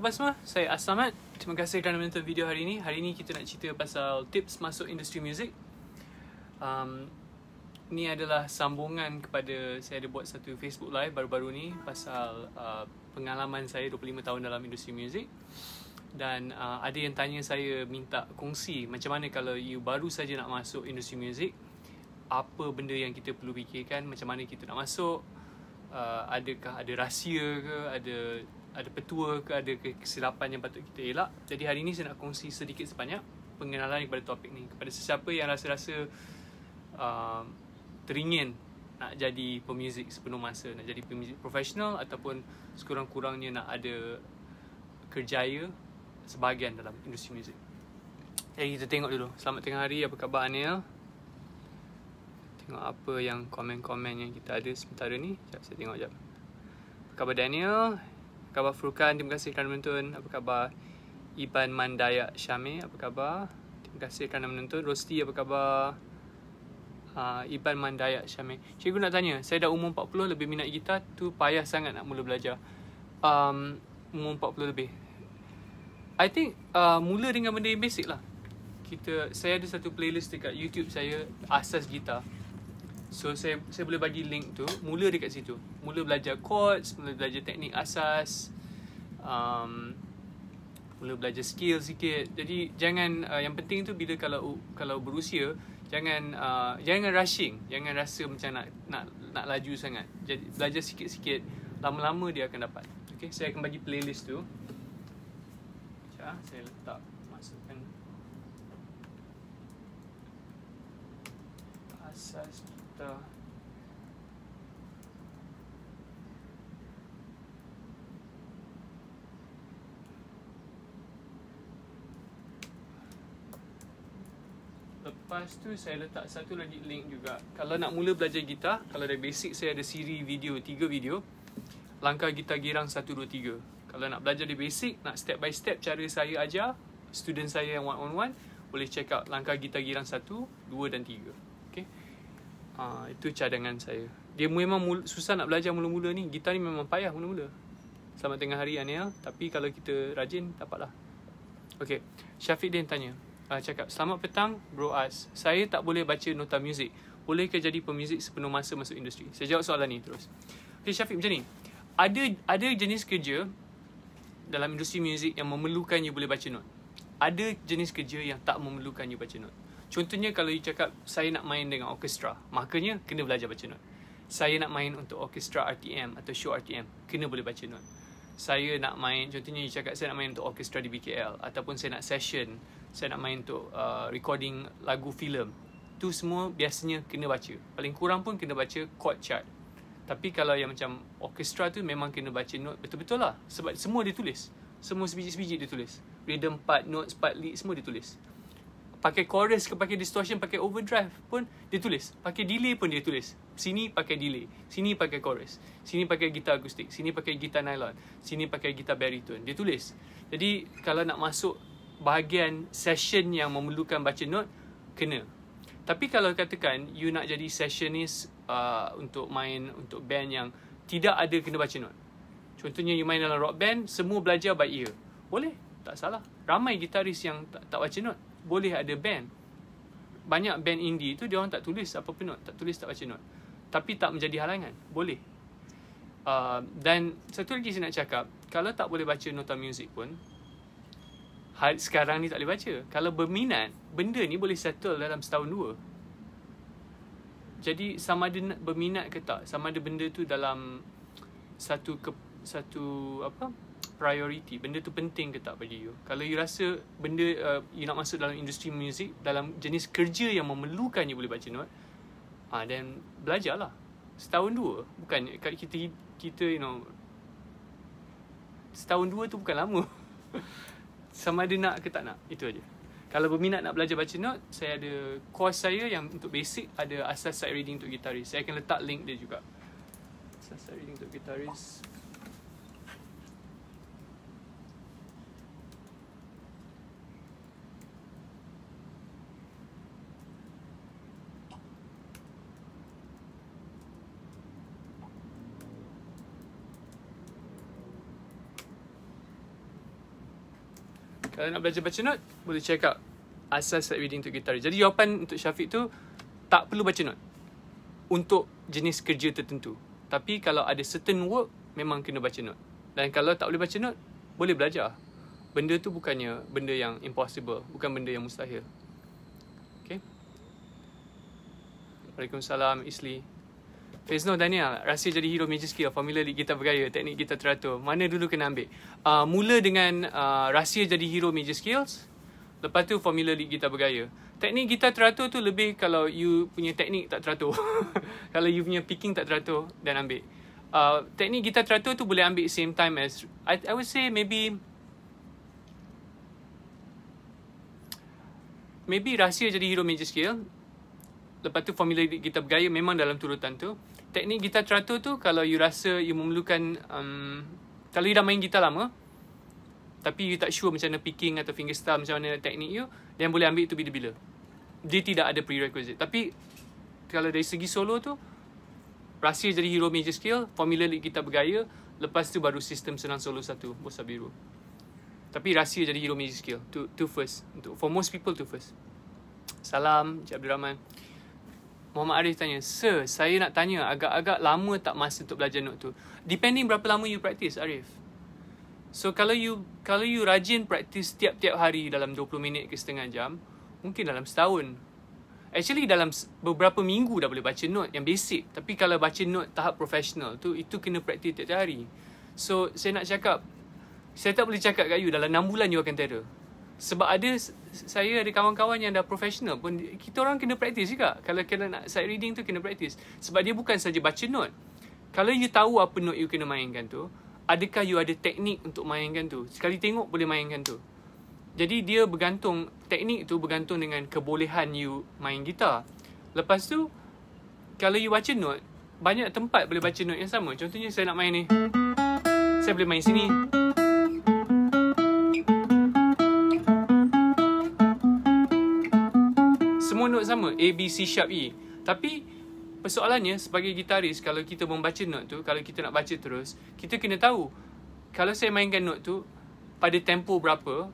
khabar semua? Saya Aslamat. Terima kasih kerana menonton video hari ini. Hari ini kita nak cerita pasal tips masuk industri muzik. Um, ini adalah sambungan kepada saya ada buat satu Facebook Live baru-baru ni pasal uh, pengalaman saya 25 tahun dalam industri muzik. Dan uh, ada yang tanya saya minta kongsi macam mana kalau you baru saja nak masuk industri muzik, apa benda yang kita perlu fikirkan, macam mana kita nak masuk, uh, adakah ada rahsia ke, ada ada petua ke ada kesilapan yang patut kita elak jadi hari ini saya nak kongsi sedikit sebanyak pengenalan kepada topik ni kepada sesiapa yang rasa-rasa uh, teringin nak jadi pemuzik sepenuh masa nak jadi pemuzik profesional ataupun sekurang-kurangnya nak ada kerjaya sebahagian dalam industri muzik jadi kita tengok dulu selamat tengah hari apa khabar Anil tengok apa yang komen-komen yang kita ada sementara ni sekejap saya tengok sekejap apa khabar Daniel khabar Furkan? Terima kasih kerana menonton. Apa khabar Iban Mandaya Syamir? Apa khabar? Terima kasih kerana menonton. Rosti, apa khabar? Uh, Iban Mandaya Syamir. Cikgu nak tanya, saya dah umur 40 lebih minat gitar. Tu payah sangat nak mula belajar. Um, umur 40 lebih. I think uh, mula dengan benda yang basic lah. Kita, saya ada satu playlist dekat YouTube saya, Asas Gitar. So saya saya boleh bagi link tu Mula dekat situ Mula belajar chords Mula belajar teknik asas um, Mula belajar skill sikit Jadi jangan uh, Yang penting tu bila kalau kalau berusia Jangan uh, jangan rushing Jangan rasa macam nak nak, nak laju sangat Jadi, Belajar sikit-sikit Lama-lama dia akan dapat Okay, saya akan bagi playlist tu ah, saya letak Masukkan Asas to. Lepas tu saya letak satu lagi link juga. Kalau nak mula belajar gitar, kalau dari basic saya ada siri video, tiga video. Langkah gitar girang 1, 2, 3. Kalau nak belajar dari basic, nak step by step cara saya ajar, student saya yang one on one, boleh check out langkah gitar girang 1, 2 dan 3. Ha, itu cadangan saya. Dia memang mul- susah nak belajar mula-mula ni. Gitar ni memang payah mula-mula. Selamat tengah hari Ania. Ya. Tapi kalau kita rajin, dapatlah. Okay. Syafiq Din tanya. Uh, cakap, selamat petang bro Az. Saya tak boleh baca nota muzik. Bolehkah jadi pemuzik sepenuh masa masuk industri? Saya jawab soalan ni terus. Okay Syafiq macam ni. Ada, ada jenis kerja dalam industri muzik yang memerlukan you boleh baca not. Ada jenis kerja yang tak memerlukan you baca not. Contohnya kalau you cakap saya nak main dengan orkestra, makanya kena belajar baca not. Saya nak main untuk orkestra RTM atau show RTM, kena boleh baca not. Saya nak main, contohnya you cakap saya nak main untuk orkestra di BKL ataupun saya nak session, saya nak main untuk uh, recording lagu filem. Tu semua biasanya kena baca. Paling kurang pun kena baca chord chart. Tapi kalau yang macam orkestra tu memang kena baca note betul-betul lah. Sebab semua dia tulis. Semua sebiji-sebiji dia tulis. Rhythm part, notes part, lead semua dia tulis pakai chorus ke pakai distortion pakai overdrive pun dia tulis pakai delay pun dia tulis sini pakai delay sini pakai chorus sini pakai gitar akustik sini pakai gitar nylon sini pakai gitar baritone dia tulis jadi kalau nak masuk bahagian session yang memerlukan baca note kena tapi kalau katakan you nak jadi sessionist uh, untuk main untuk band yang tidak ada kena baca note contohnya you main dalam rock band semua belajar by ear boleh tak salah ramai gitaris yang tak, tak baca note boleh ada band. Banyak band indie tu dia orang tak tulis apa-apa note, tak tulis tak baca note. Tapi tak menjadi halangan, boleh. Uh, dan satu lagi saya nak cakap, kalau tak boleh baca nota music pun, hal sekarang ni tak boleh baca. Kalau berminat, benda ni boleh settle dalam setahun dua. Jadi sama ada berminat ke tak, sama ada benda tu dalam satu ke, satu apa priority benda tu penting ke tak bagi you kalau you rasa benda uh, you nak masuk dalam industri muzik dalam jenis kerja yang memerlukan you boleh baca note ah uh, then belajarlah setahun dua bukan kita kita you know setahun dua tu bukan lama sama ada nak ke tak nak itu aja kalau berminat nak belajar baca note saya ada course saya yang untuk basic ada asas sight reading untuk gitaris saya akan letak link dia juga asas sight reading untuk gitaris Kalau nak belajar baca note, boleh check out asas set reading untuk gitar. Jadi jawapan untuk Syafiq tu, tak perlu baca note. Untuk jenis kerja tertentu. Tapi kalau ada certain work, memang kena baca note. Dan kalau tak boleh baca note, boleh belajar. Benda tu bukannya benda yang impossible. Bukan benda yang mustahil. Okay? Waalaikumsalam, Isli. Face Daniel Rasa jadi hero major skill Formula League kita bergaya Teknik kita teratur Mana dulu kena ambil uh, Mula dengan uh, Rahsia jadi hero major skills Lepas tu Formula League kita bergaya Teknik kita teratur tu lebih Kalau you punya teknik tak teratur Kalau you punya picking tak teratur Dan ambil uh, Teknik kita teratur tu boleh ambil same time as I, I would say maybe Maybe rahsia jadi hero major skill Lepas tu formula kita bergaya memang dalam turutan tu teknik gitar teratur tu kalau you rasa you memerlukan um, kalau you dah main gitar lama tapi you tak sure macam mana picking atau fingerstyle macam mana teknik you then boleh ambil tu bila-bila dia tidak ada prerequisite tapi kalau dari segi solo tu rahsia jadi hero major skill formula lead gitar bergaya lepas tu baru sistem senang solo satu bossa biru tapi rahsia jadi hero major skill tu, tu first untuk for most people tu first salam Encik Abdul Rahman Muhammad Arif tanya, Sir, saya nak tanya agak-agak lama tak masa untuk belajar note tu? Depending berapa lama you practice, Arif. So, kalau you kalau you rajin practice tiap-tiap hari dalam 20 minit ke setengah jam, mungkin dalam setahun. Actually, dalam beberapa minggu dah boleh baca note yang basic. Tapi kalau baca note tahap professional tu, itu kena practice tiap-tiap hari. So, saya nak cakap, saya tak boleh cakap kat you dalam 6 bulan you akan terror sebab ada saya ada kawan-kawan yang dah professional pun kita orang kena practice juga kalau kena nak sight reading tu kena practice sebab dia bukan saja baca note kalau you tahu apa note you kena mainkan tu adakah you ada teknik untuk mainkan tu sekali tengok boleh mainkan tu jadi dia bergantung teknik tu bergantung dengan kebolehan you main gitar lepas tu kalau you baca note banyak tempat boleh baca note yang sama contohnya saya nak main ni saya boleh main sini sama A, B, C sharp, E Tapi Persoalannya Sebagai gitaris Kalau kita membaca note tu Kalau kita nak baca terus Kita kena tahu Kalau saya mainkan note tu Pada tempo berapa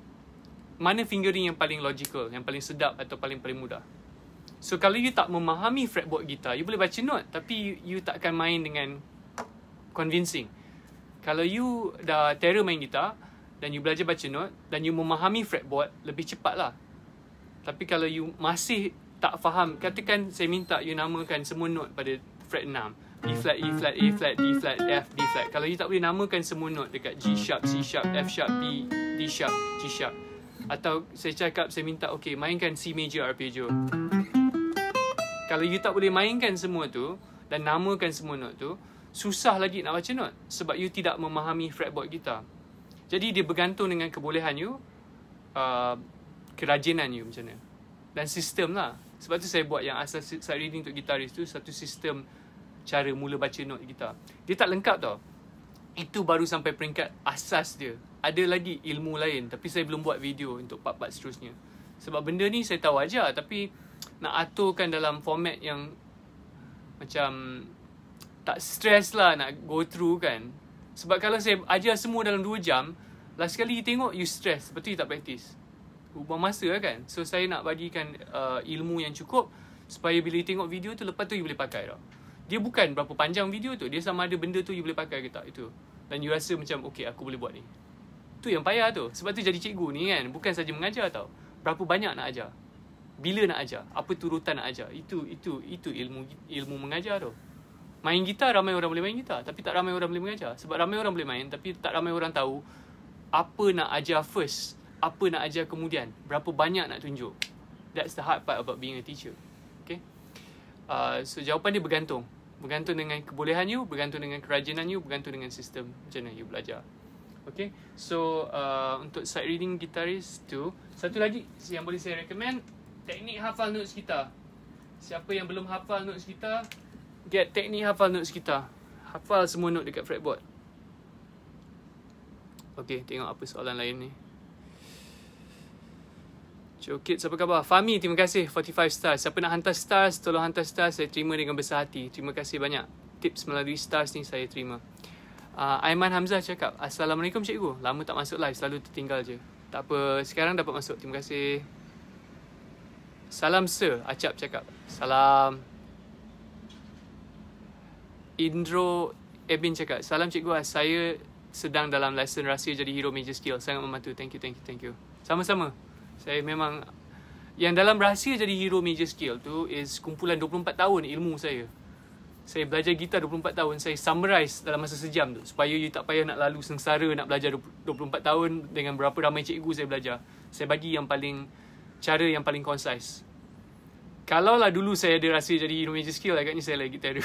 Mana fingering yang paling logical Yang paling sedap Atau paling-paling mudah So kalau you tak memahami fretboard gitar You boleh baca note Tapi you, you tak akan main dengan Convincing Kalau you dah terror main gitar Dan you belajar baca note Dan you memahami fretboard Lebih cepat lah tapi kalau you masih tak faham katakan saya minta you namakan semua note pada fret 6 E flat E flat A flat D flat F D flat kalau you tak boleh namakan semua note dekat G sharp C sharp F sharp B D sharp G sharp atau saya cakap saya minta okay mainkan C major arpeggio kalau you tak boleh mainkan semua tu dan namakan semua note tu susah lagi nak baca note sebab you tidak memahami fretboard kita jadi dia bergantung dengan kebolehan you uh, kerajinan you macam mana dan sistem lah sebab tu saya buat yang asal side reading untuk gitaris tu satu sistem cara mula baca note gitar. Dia tak lengkap tau. Itu baru sampai peringkat asas dia. Ada lagi ilmu lain tapi saya belum buat video untuk part-part seterusnya. Sebab benda ni saya tahu aja tapi nak aturkan dalam format yang macam tak stress lah nak go through kan. Sebab kalau saya ajar semua dalam 2 jam, last kali tengok you stress. Sebab tu you tak practice ubah masa lah kan so saya nak bagikan uh, ilmu yang cukup supaya bila you tengok video tu lepas tu you boleh pakai tau dia bukan berapa panjang video tu dia sama ada benda tu you boleh pakai ke tak itu dan you rasa macam okey aku boleh buat ni tu yang payah tu sebab tu jadi cikgu ni kan bukan saja mengajar tau berapa banyak nak ajar bila nak ajar apa turutan nak ajar itu itu itu ilmu ilmu mengajar tu main gitar ramai orang boleh main gitar tapi tak ramai orang boleh mengajar sebab ramai orang boleh main tapi tak ramai orang tahu apa nak ajar first apa nak ajar kemudian berapa banyak nak tunjuk that's the hard part about being a teacher okay uh, so jawapan dia bergantung bergantung dengan kebolehan you bergantung dengan kerajinan you bergantung dengan sistem macam mana you belajar okay so uh, untuk sight reading gitaris tu satu lagi yang boleh saya recommend teknik hafal notes kita siapa yang belum hafal notes kita get teknik hafal notes kita hafal semua note dekat fretboard Okay, tengok apa soalan lain ni. Jokit, apa khabar? Fami, terima kasih 45 stars. Siapa nak hantar stars, tolong hantar stars. Saya terima dengan besar hati. Terima kasih banyak. Tips melalui stars ni saya terima. Uh, Aiman Hamzah cakap, Assalamualaikum cikgu. Lama tak masuk live, selalu tertinggal je. Tak apa, sekarang dapat masuk. Terima kasih. Salam Sir, Acap cakap. Salam. Indro Ebin cakap, Salam cikgu, ah, saya sedang dalam lesson rahsia jadi hero major skill. Sangat membantu. Thank you, thank you, thank you. Sama-sama saya memang yang dalam rahsia jadi hero major skill tu is kumpulan 24 tahun ilmu saya. Saya belajar gitar 24 tahun, saya summarize dalam masa sejam tu supaya you tak payah nak lalu sengsara nak belajar 24 tahun dengan berapa ramai cikgu saya belajar. Saya bagi yang paling cara yang paling concise. Kalau lah dulu saya ada rahsia jadi hero major skill, agaknya saya lagi gitar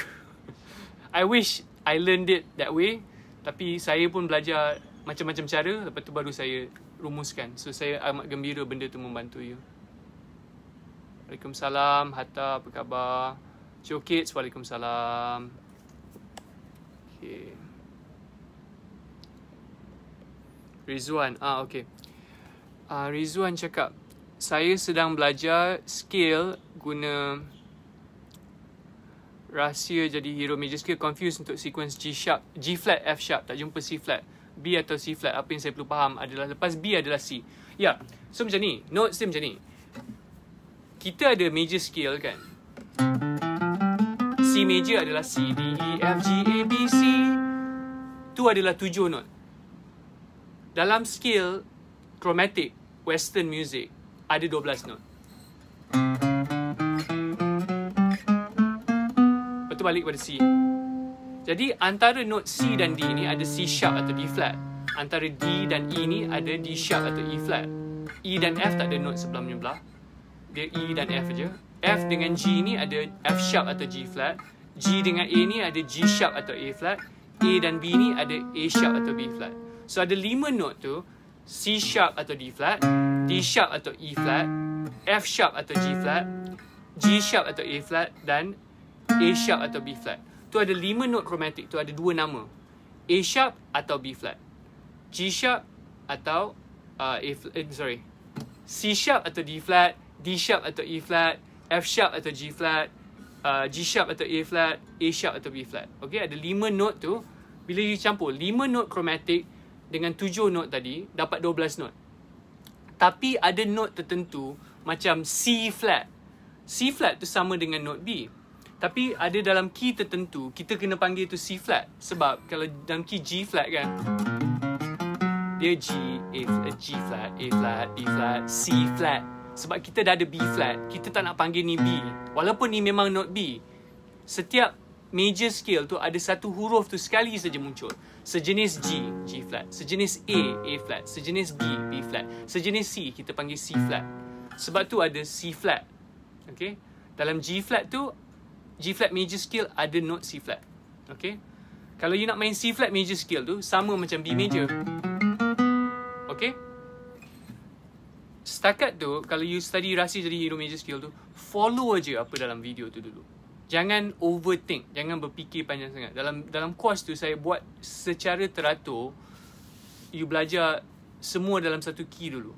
I wish I learned it that way. Tapi saya pun belajar macam-macam cara, lepas tu baru saya rumuskan. So saya amat gembira benda tu membantu you. Waalaikumsalam, Hatta, apa khabar? Cio Kids, Waalaikumsalam. Okay. Rizwan, ah okay. Ah, Rizwan cakap, saya sedang belajar skill guna rahsia jadi hero major skill confused untuk sequence G sharp G flat F sharp tak jumpa C flat B atau C flat apa yang saya perlu faham adalah lepas B adalah C. Ya. Yeah. So macam ni, note dia macam ni. Kita ada major scale kan. C major adalah C D E F G A B C. Tu adalah tujuh note. Dalam scale chromatic western music ada dua belas note. Lepas tu balik kepada C. Jadi antara note C dan D ni ada C sharp atau D flat. Antara D dan E ni ada D sharp atau E flat. E dan F tak ada note sebelah menyebelah. Dia E dan F aja. F dengan G ni ada F sharp atau G flat. G dengan A ni ada G sharp atau A flat. A dan B ni ada A sharp atau B flat. So ada lima note tu. C sharp atau D flat. D sharp atau E flat. F sharp atau G flat. G sharp atau A flat. Dan A sharp atau B flat tu ada lima note chromatic tu ada dua nama A sharp atau B flat G sharp atau uh, A fl- eh, sorry C sharp atau D flat D sharp atau E flat F sharp atau G flat uh, G sharp atau A flat A sharp atau B flat okay ada lima note tu bila you campur lima note chromatic dengan tujuh note tadi dapat dua belas note tapi ada note tertentu macam C flat. C flat tu sama dengan note B. Tapi ada dalam key tertentu, kita kena panggil itu C flat. Sebab kalau dalam key G flat kan, dia G, A flat, eh, G flat, A flat, B flat, C flat. Sebab kita dah ada B flat, kita tak nak panggil ni B. Walaupun ni memang not B. Setiap major scale tu ada satu huruf tu sekali saja muncul. Sejenis G, G flat. Sejenis A, A flat. Sejenis B, B flat. Sejenis C, kita panggil C flat. Sebab tu ada C flat. Okay? Dalam G flat tu, G flat major scale ada note C flat. Okay. Kalau you nak main C flat major scale tu sama macam B major. Okay. Setakat tu kalau you study rasi jadi hero major scale tu follow aja apa dalam video tu dulu. Jangan overthink, jangan berfikir panjang sangat. Dalam dalam course tu saya buat secara teratur you belajar semua dalam satu key dulu.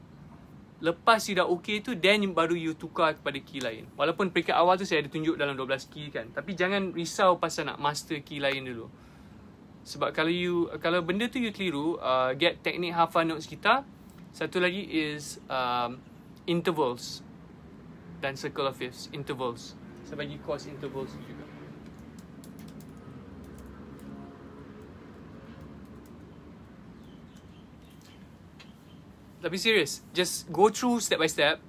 Lepas you dah okay tu Then baru you tukar kepada key lain Walaupun peringkat awal tu Saya ada tunjuk dalam 12 key kan Tapi jangan risau pasal nak master key lain dulu Sebab kalau you Kalau benda tu you keliru uh, Get teknik hafal notes kita Satu lagi is um, Intervals Dan circle of fifths Intervals Saya bagi course intervals tu tapi serius, just go through step by step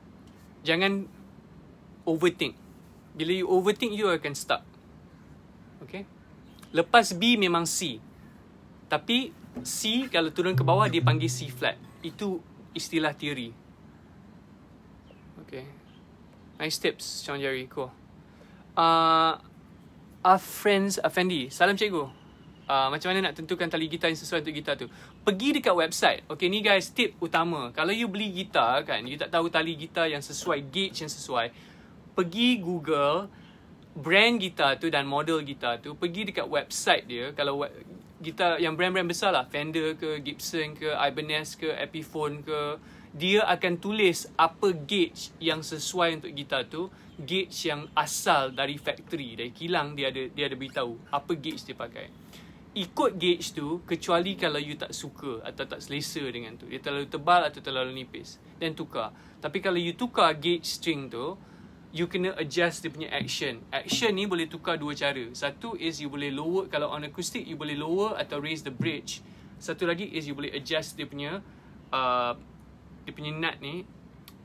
jangan overthink bila you overthink you akan stuck okay lepas B memang C tapi C kalau turun ke bawah dia panggil C flat itu istilah teori okay nice tips Sean Jerry cool uh, our friends Afendi salam cikgu uh, macam mana nak tentukan tali gitar yang sesuai untuk gitar tu pergi dekat website okay ni guys tip utama kalau you beli gitar kan you tak tahu tali gitar yang sesuai gauge yang sesuai pergi google brand gitar tu dan model gitar tu pergi dekat website dia kalau web, gitar yang brand-brand besar lah Fender ke Gibson ke Ibanez ke Epiphone ke dia akan tulis apa gauge yang sesuai untuk gitar tu gauge yang asal dari factory dari kilang dia ada dia ada beritahu apa gauge dia pakai ikut gauge tu kecuali kalau you tak suka atau tak selesa dengan tu. Dia terlalu tebal atau terlalu nipis. Then tukar. Tapi kalau you tukar gauge string tu, you kena adjust dia punya action. Action ni boleh tukar dua cara. Satu is you boleh lower, kalau on acoustic, you boleh lower atau raise the bridge. Satu lagi is you boleh adjust dia punya, uh, dia punya nut ni.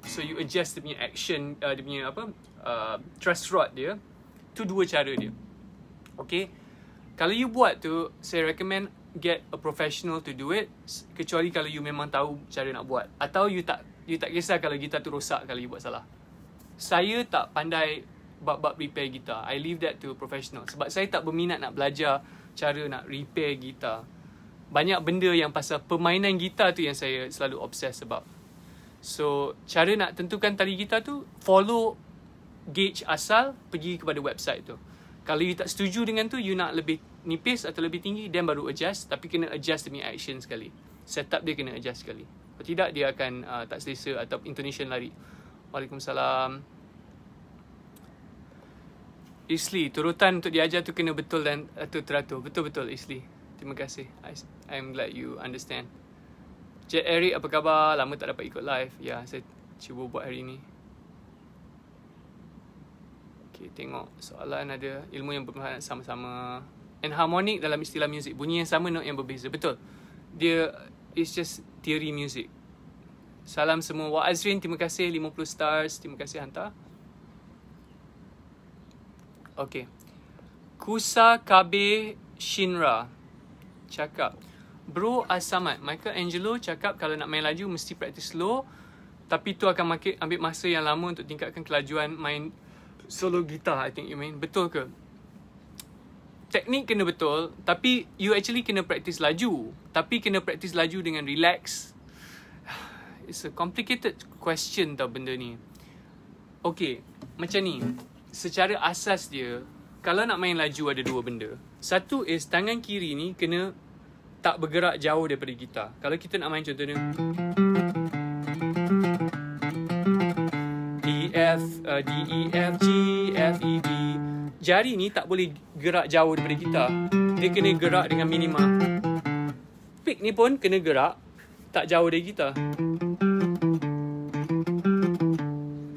So you adjust dia punya action, uh, dia punya apa, uh, truss rod dia. Tu dua cara dia. Okay. Kalau you buat tu, saya recommend get a professional to do it. Kecuali kalau you memang tahu cara nak buat. Atau you tak you tak kisah kalau gitar tu rosak kalau you buat salah. Saya tak pandai bab-bab repair gitar. I leave that to professional. Sebab saya tak berminat nak belajar cara nak repair gitar. Banyak benda yang pasal permainan gitar tu yang saya selalu obses sebab. So, cara nak tentukan tali gitar tu, follow gauge asal pergi kepada website tu. Kalau you tak setuju dengan tu, you nak lebih nipis atau lebih tinggi dan baru adjust tapi kena adjust demi action sekali setup dia kena adjust sekali kalau tidak dia akan uh, tak selesa atau intonation lari Waalaikumsalam Isli, turutan untuk diajar tu kena betul dan uh, teratur betul-betul Isli terima kasih I, I'm glad you understand Jack Eric, apa khabar? Lama tak dapat ikut live. Ya, yeah, saya cuba buat hari ini. Okay, tengok soalan ada ilmu yang bermanfaat sama-sama and harmonic dalam istilah music bunyi yang sama note yang berbeza betul dia is just theory music salam semua wa azrin terima kasih 50 stars terima kasih hantar okey kusa kabe shinra cakap bro asamat michael angelo cakap kalau nak main laju mesti practice slow tapi tu akan ambil masa yang lama untuk tingkatkan kelajuan main solo gitar i think you mean betul ke teknik kena betul tapi you actually kena practice laju tapi kena practice laju dengan relax it's a complicated question tau benda ni okay macam ni secara asas dia kalau nak main laju ada dua benda satu is tangan kiri ni kena tak bergerak jauh daripada gitar kalau kita nak main contohnya F uh, D E F G F E D. Jari ni tak boleh gerak jauh daripada kita. Dia kena gerak dengan minima. Pick ni pun kena gerak tak jauh dari kita.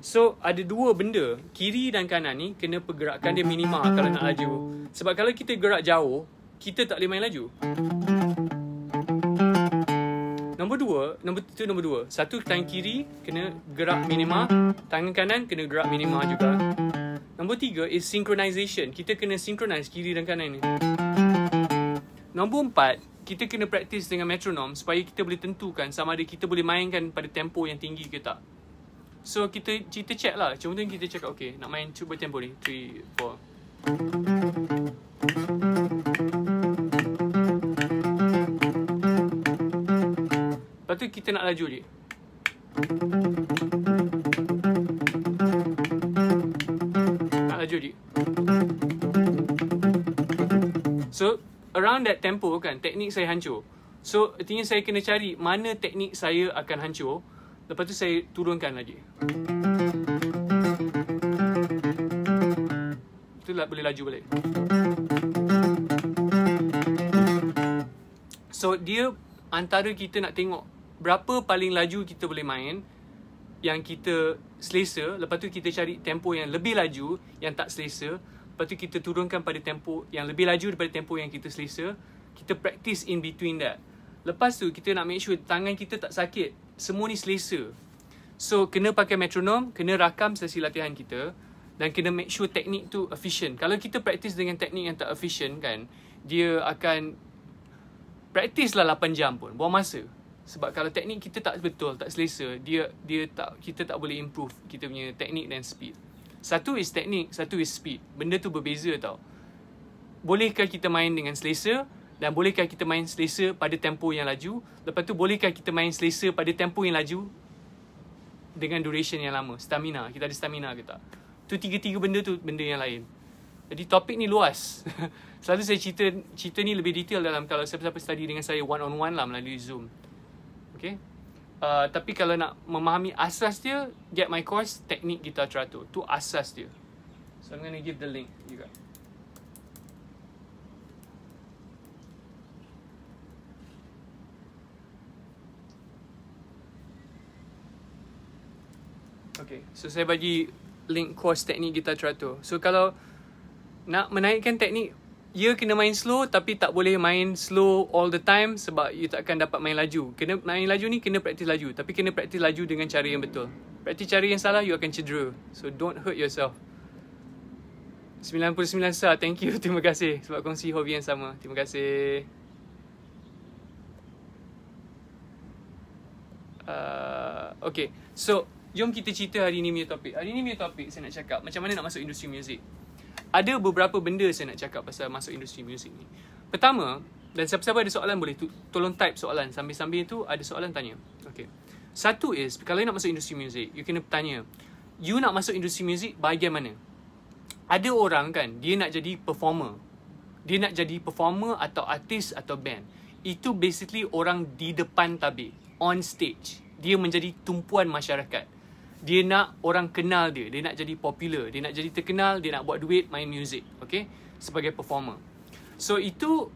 So ada dua benda kiri dan kanan ni kena pergerakan dia minima kalau nak laju. Sebab kalau kita gerak jauh, kita tak boleh main laju. Nombor dua nombor, tu nombor dua Satu tangan kiri Kena gerak minima Tangan kanan Kena gerak minima juga Nombor tiga Is synchronization Kita kena synchronize Kiri dan kanan ni Nombor empat Kita kena practice dengan metronom Supaya kita boleh tentukan Sama ada kita boleh mainkan Pada tempo yang tinggi ke tak So kita Kita check lah Contohnya kita cakap Okay nak main Cuba tempo ni three four. Lepas tu kita nak laju je. Nak laju je. So, around that tempo kan, teknik saya hancur. So, artinya saya kena cari mana teknik saya akan hancur. Lepas tu saya turunkan lagi. Tu lah boleh laju balik. So, dia antara kita nak tengok berapa paling laju kita boleh main yang kita selesa lepas tu kita cari tempo yang lebih laju yang tak selesa lepas tu kita turunkan pada tempo yang lebih laju daripada tempo yang kita selesa kita practice in between that lepas tu kita nak make sure tangan kita tak sakit semua ni selesa so kena pakai metronom kena rakam sesi latihan kita dan kena make sure teknik tu efficient kalau kita practice dengan teknik yang tak efficient kan dia akan practice lah 8 jam pun buang masa sebab kalau teknik kita tak betul tak selesa dia dia tak kita tak boleh improve kita punya teknik dan speed satu is teknik satu is speed benda tu berbeza tau bolehkah kita main dengan selesa dan bolehkah kita main selesa pada tempo yang laju lepas tu bolehkah kita main selesa pada tempo yang laju dengan duration yang lama stamina kita ada stamina ke tak tu tiga-tiga benda tu benda yang lain jadi topik ni luas Selalu saya cerita Cerita ni lebih detail dalam Kalau siapa-siapa study dengan saya One on one lah Melalui Zoom okay? Uh, tapi kalau nak memahami asas dia, get my course, teknik gitar teratur. Tu asas dia. So, I'm going to give the link juga. Okay, so saya bagi link course teknik gitar teratur. So, kalau nak menaikkan teknik, ya kena main slow tapi tak boleh main slow all the time sebab you tak akan dapat main laju. Kena main laju ni kena praktis laju tapi kena praktis laju dengan cara yang betul. Praktis cara yang salah you akan cedera. So don't hurt yourself. 99 sah. Thank you. Terima kasih sebab kongsi hobi yang sama. Terima kasih. Uh, okay. So, jom kita cerita hari ni punya topik. Hari ni punya topik saya nak cakap macam mana nak masuk industri muzik ada beberapa benda saya nak cakap pasal masuk industri muzik ni. Pertama, dan siapa-siapa ada soalan boleh to- tolong type soalan sambil-sambil itu ada soalan tanya. Okay. Satu is, kalau you nak masuk industri muzik, you kena tanya, you nak masuk industri muzik bagaimana? Ada orang kan, dia nak jadi performer. Dia nak jadi performer atau artis atau band. Itu basically orang di depan tabir, on stage. Dia menjadi tumpuan masyarakat dia nak orang kenal dia dia nak jadi popular dia nak jadi terkenal dia nak buat duit main music okay? sebagai performer so itu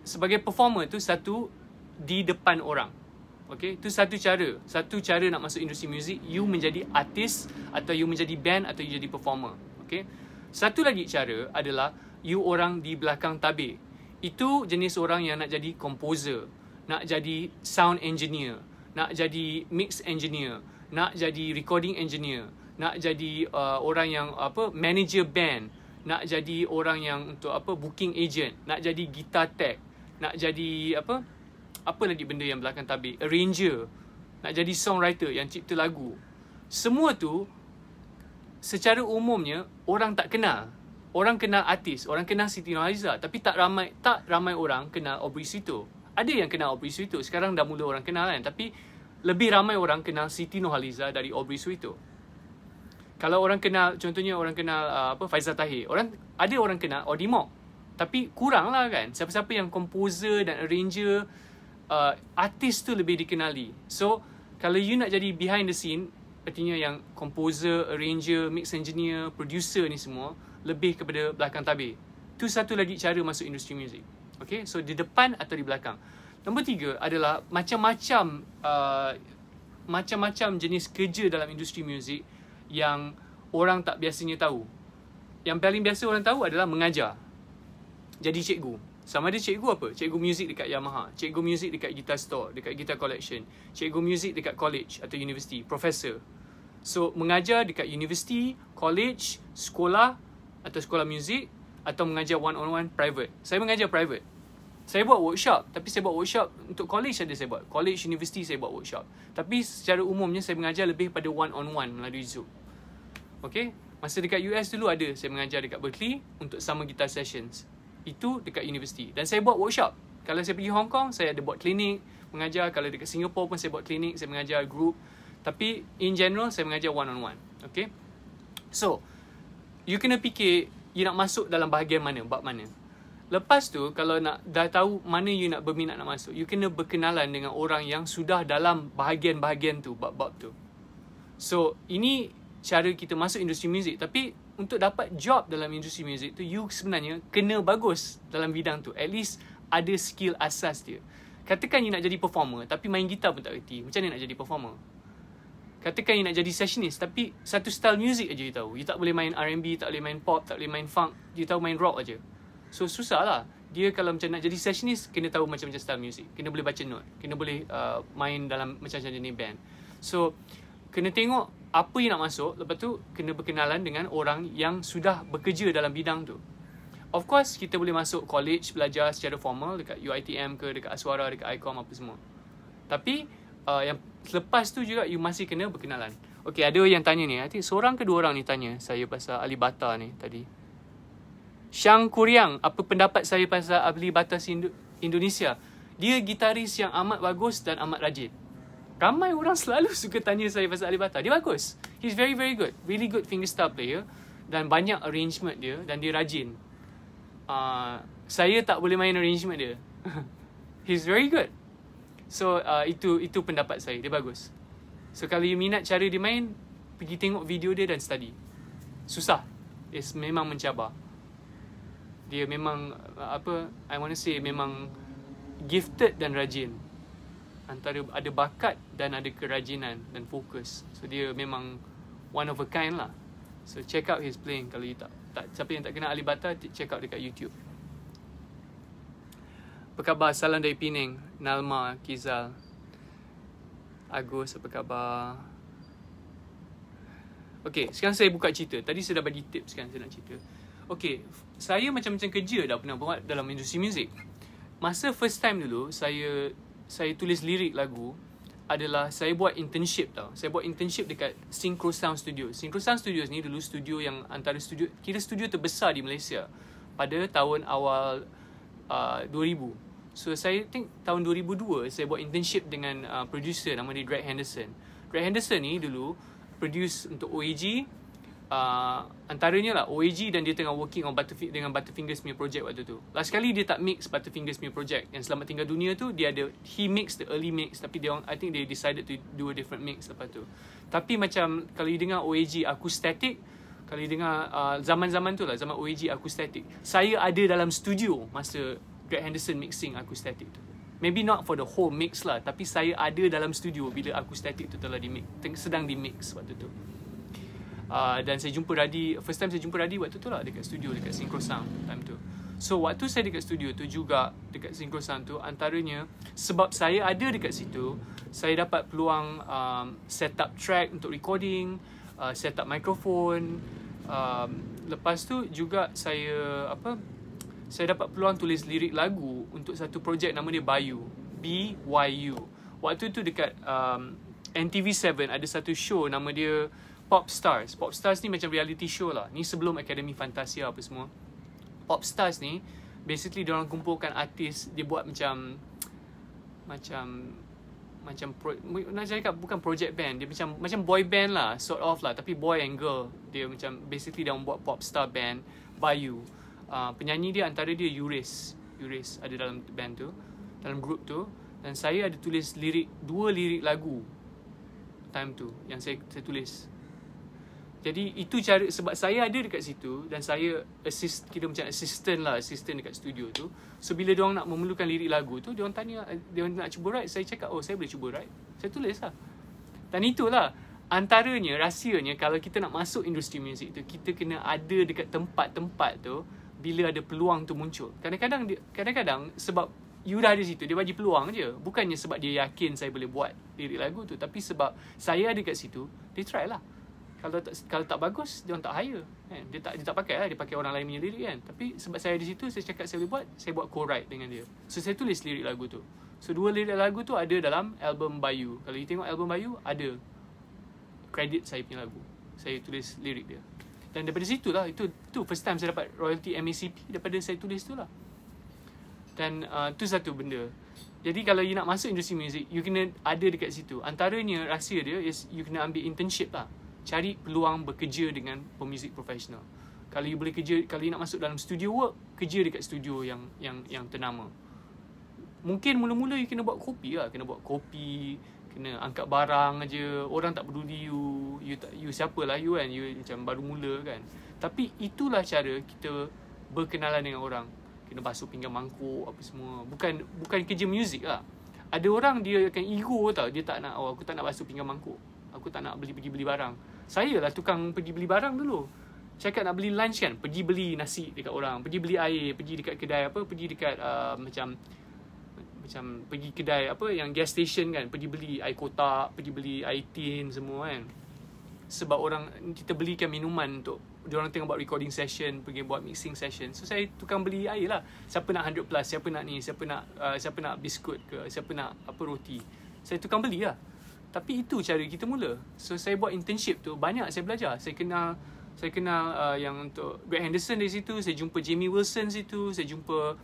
sebagai performer tu satu di depan orang Okay, Itu satu cara. Satu cara nak masuk industri music. you menjadi artis atau you menjadi band atau you jadi performer. Okay. Satu lagi cara adalah you orang di belakang tabir. Itu jenis orang yang nak jadi komposer, nak jadi sound engineer, nak jadi mix engineer, nak jadi recording engineer, nak jadi uh, orang yang apa manager band, nak jadi orang yang untuk apa booking agent, nak jadi guitar tech, nak jadi apa apa lagi benda yang belakang tabik, arranger, nak jadi songwriter yang cipta lagu. Semua tu secara umumnya orang tak kenal. Orang kenal artis, orang kenal Siti Nurhaliza tapi tak ramai tak ramai orang kenal Aubrey Sito. Ada yang kenal Aubrey Sito, sekarang dah mula orang kenal kan tapi lebih ramai orang kenal Siti Nohaliza dari Aubrey Suito. Kalau orang kenal, contohnya orang kenal uh, apa Faizal Tahir. Orang, ada orang kenal Audimok. Tapi kurang lah kan. Siapa-siapa yang komposer dan arranger, uh, artis tu lebih dikenali. So, kalau you nak jadi behind the scene, artinya yang komposer, arranger, mix engineer, producer ni semua, lebih kepada belakang tabir. Tu satu lagi cara masuk industri muzik. Okay, so di depan atau di belakang. Nombor tiga adalah macam-macam uh, macam-macam jenis kerja dalam industri muzik yang orang tak biasanya tahu. Yang paling biasa orang tahu adalah mengajar. Jadi cikgu. Sama ada cikgu apa? Cikgu muzik dekat Yamaha, cikgu muzik dekat guitar store, dekat guitar collection, cikgu muzik dekat college atau University, professor. So, mengajar dekat University, college, sekolah atau sekolah muzik atau mengajar one-on-one private. Saya mengajar private saya buat workshop tapi saya buat workshop untuk college ada saya buat college university saya buat workshop tapi secara umumnya saya mengajar lebih pada one on one melalui Zoom okay? masa dekat US dulu ada saya mengajar dekat Berkeley untuk sama guitar sessions itu dekat universiti dan saya buat workshop kalau saya pergi Hong Kong saya ada buat klinik mengajar kalau dekat Singapore pun saya buat klinik saya mengajar group tapi in general saya mengajar one on one okay? so you kena fikir you nak masuk dalam bahagian mana bab mana Lepas tu kalau nak dah tahu mana you nak berminat nak masuk, you kena berkenalan dengan orang yang sudah dalam bahagian-bahagian tu, bab-bab tu. So, ini cara kita masuk industri muzik tapi untuk dapat job dalam industri muzik tu you sebenarnya kena bagus dalam bidang tu at least ada skill asas dia katakan you nak jadi performer tapi main gitar pun tak reti macam mana nak jadi performer katakan you nak jadi sessionist tapi satu style music aja you tahu you tak boleh main R&B tak boleh main pop tak boleh main funk you tahu main rock aja So susah lah Dia kalau macam nak jadi sessionist Kena tahu macam-macam style music Kena boleh baca note Kena boleh uh, main dalam macam-macam jenis band So Kena tengok Apa yang nak masuk Lepas tu Kena berkenalan dengan orang Yang sudah bekerja dalam bidang tu Of course Kita boleh masuk college Belajar secara formal Dekat UITM ke Dekat Aswara Dekat ICOM Apa semua Tapi uh, Yang Lepas tu juga You masih kena berkenalan Okay ada yang tanya ni I think seorang ke dua orang ni tanya Saya pasal Alibata ni Tadi Shang Kuryang, apa pendapat saya pasal Abli Batas Indo- Indonesia? Dia gitaris yang amat bagus dan amat rajin. Ramai orang selalu suka tanya saya pasal Abli Batas. Dia bagus. He's very very good. Really good fingerstyle player. Dan banyak arrangement dia dan dia rajin. Uh, saya tak boleh main arrangement dia. He's very good. So uh, itu itu pendapat saya. Dia bagus. So kalau you minat cara dia main, pergi tengok video dia dan study. Susah. It's memang mencabar dia memang apa I want to say memang gifted dan rajin antara ada bakat dan ada kerajinan dan fokus so dia memang one of a kind lah so check out his playing kalau you tak, tak siapa yang tak kenal Ali Bata check out dekat YouTube apa khabar salam dari Pining Nalma Kizal Agus apa khabar Okay, sekarang saya buka cerita. Tadi saya dah bagi tips kan saya nak cerita. Okay, saya macam-macam kerja dah pernah buat dalam industri muzik. Masa first time dulu saya saya tulis lirik lagu adalah saya buat internship tau. Saya buat internship dekat Synchro Sound Studio. Synchro Sound Studios ni dulu studio yang antara studio kira studio terbesar di Malaysia pada tahun awal uh, 2000. So saya think tahun 2002 saya buat internship dengan uh, producer nama dia Greg Henderson. Greg Henderson ni dulu produce untuk OEG, uh, antaranya lah OAG dan dia tengah working on Butterf- dengan Butterfingers punya project waktu tu. Last kali dia tak mix Butterfingers punya project. Yang Selamat Tinggal Dunia tu dia ada he mix the early mix tapi dia I think they decided to do a different mix lepas tu. Tapi macam kalau you dengar OAG akustatik kalau you dengar uh, zaman-zaman tu lah zaman OAG akustatik. Saya ada dalam studio masa Greg Henderson mixing akustatik tu. Maybe not for the whole mix lah Tapi saya ada dalam studio Bila akustatik tu telah di mix Sedang di mix waktu tu uh, dan saya jumpa Radi first time saya jumpa Radi waktu tu lah dekat studio dekat Synchro Sound time tu so waktu saya dekat studio tu juga dekat Synchro Sound tu antaranya sebab saya ada dekat situ saya dapat peluang um, set up track untuk recording uh, set up microphone um, lepas tu juga saya apa saya dapat peluang tulis lirik lagu untuk satu projek nama dia Bayu B Y U waktu tu dekat um, NTV7 ada satu show nama dia pop stars. Pop stars ni macam reality show lah. Ni sebelum Academy Fantasia apa semua. Pop stars ni basically dia orang kumpulkan artis, dia buat macam macam macam pro, nak cakap bukan project band dia macam macam boy band lah sort of lah tapi boy and girl dia macam basically dia buat pop star band Bayu uh, penyanyi dia antara dia Yuris Yuris ada dalam band tu dalam group tu dan saya ada tulis lirik dua lirik lagu time tu yang saya saya tulis jadi itu cara sebab saya ada dekat situ dan saya assist kita macam assistant lah assistant dekat studio tu. So bila dia orang nak memerlukan lirik lagu tu dia orang tanya dia nak cuba write saya cakap oh saya boleh cuba write. Saya tulis lah. Dan itulah antaranya rahsianya kalau kita nak masuk industri muzik tu kita kena ada dekat tempat-tempat tu bila ada peluang tu muncul. Kadang-kadang dia, kadang-kadang sebab you dah ada situ dia bagi peluang je bukannya sebab dia yakin saya boleh buat lirik lagu tu tapi sebab saya ada dekat situ dia try lah kalau tak, kalau tak bagus dia orang tak hire kan dia tak dia tak pakai lah. dia pakai orang lain punya lirik kan tapi sebab saya di situ saya cakap saya boleh buat saya buat co-write dengan dia so saya tulis lirik lagu tu so dua lirik lagu tu ada dalam album Bayu kalau you tengok album Bayu ada credit saya punya lagu saya tulis lirik dia dan daripada situ lah itu tu first time saya dapat royalty MACP daripada saya tulis tu lah dan uh, tu satu benda jadi kalau you nak masuk industri music, you kena ada dekat situ. Antaranya rahsia dia is you kena ambil internship lah cari peluang bekerja dengan pemuzik profesional. Kalau you boleh kerja, kalau you nak masuk dalam studio work, kerja dekat studio yang yang yang ternama. Mungkin mula-mula you kena buat kopi lah, kena buat kopi, kena angkat barang aja, orang tak peduli you, you tak you siapalah you kan, you macam baru mula kan. Tapi itulah cara kita berkenalan dengan orang. Kena basuh pinggan mangkuk apa semua. Bukan bukan kerja muzik lah. Ada orang dia akan ego tau, dia tak nak oh, aku tak nak basuh pinggan mangkuk. Aku tak nak beli-beli-beli barang saya lah tukang pergi beli barang dulu. Cakap nak beli lunch kan, pergi beli nasi dekat orang, pergi beli air, pergi dekat kedai apa, pergi dekat uh, macam macam pergi kedai apa yang gas station kan, pergi beli air kotak, pergi beli air tin semua kan. Sebab orang kita belikan minuman untuk dia orang tengah buat recording session, pergi buat mixing session. So saya tukang beli air lah. Siapa nak 100 plus, siapa nak ni, siapa nak uh, siapa nak biskut ke, siapa nak apa roti. Saya tukang beli belilah. Tapi itu cara kita mula. So saya buat internship tu banyak saya belajar. Saya kenal saya kenal uh, yang untuk Greg Henderson di situ, saya jumpa Jamie Wilson situ, saya jumpa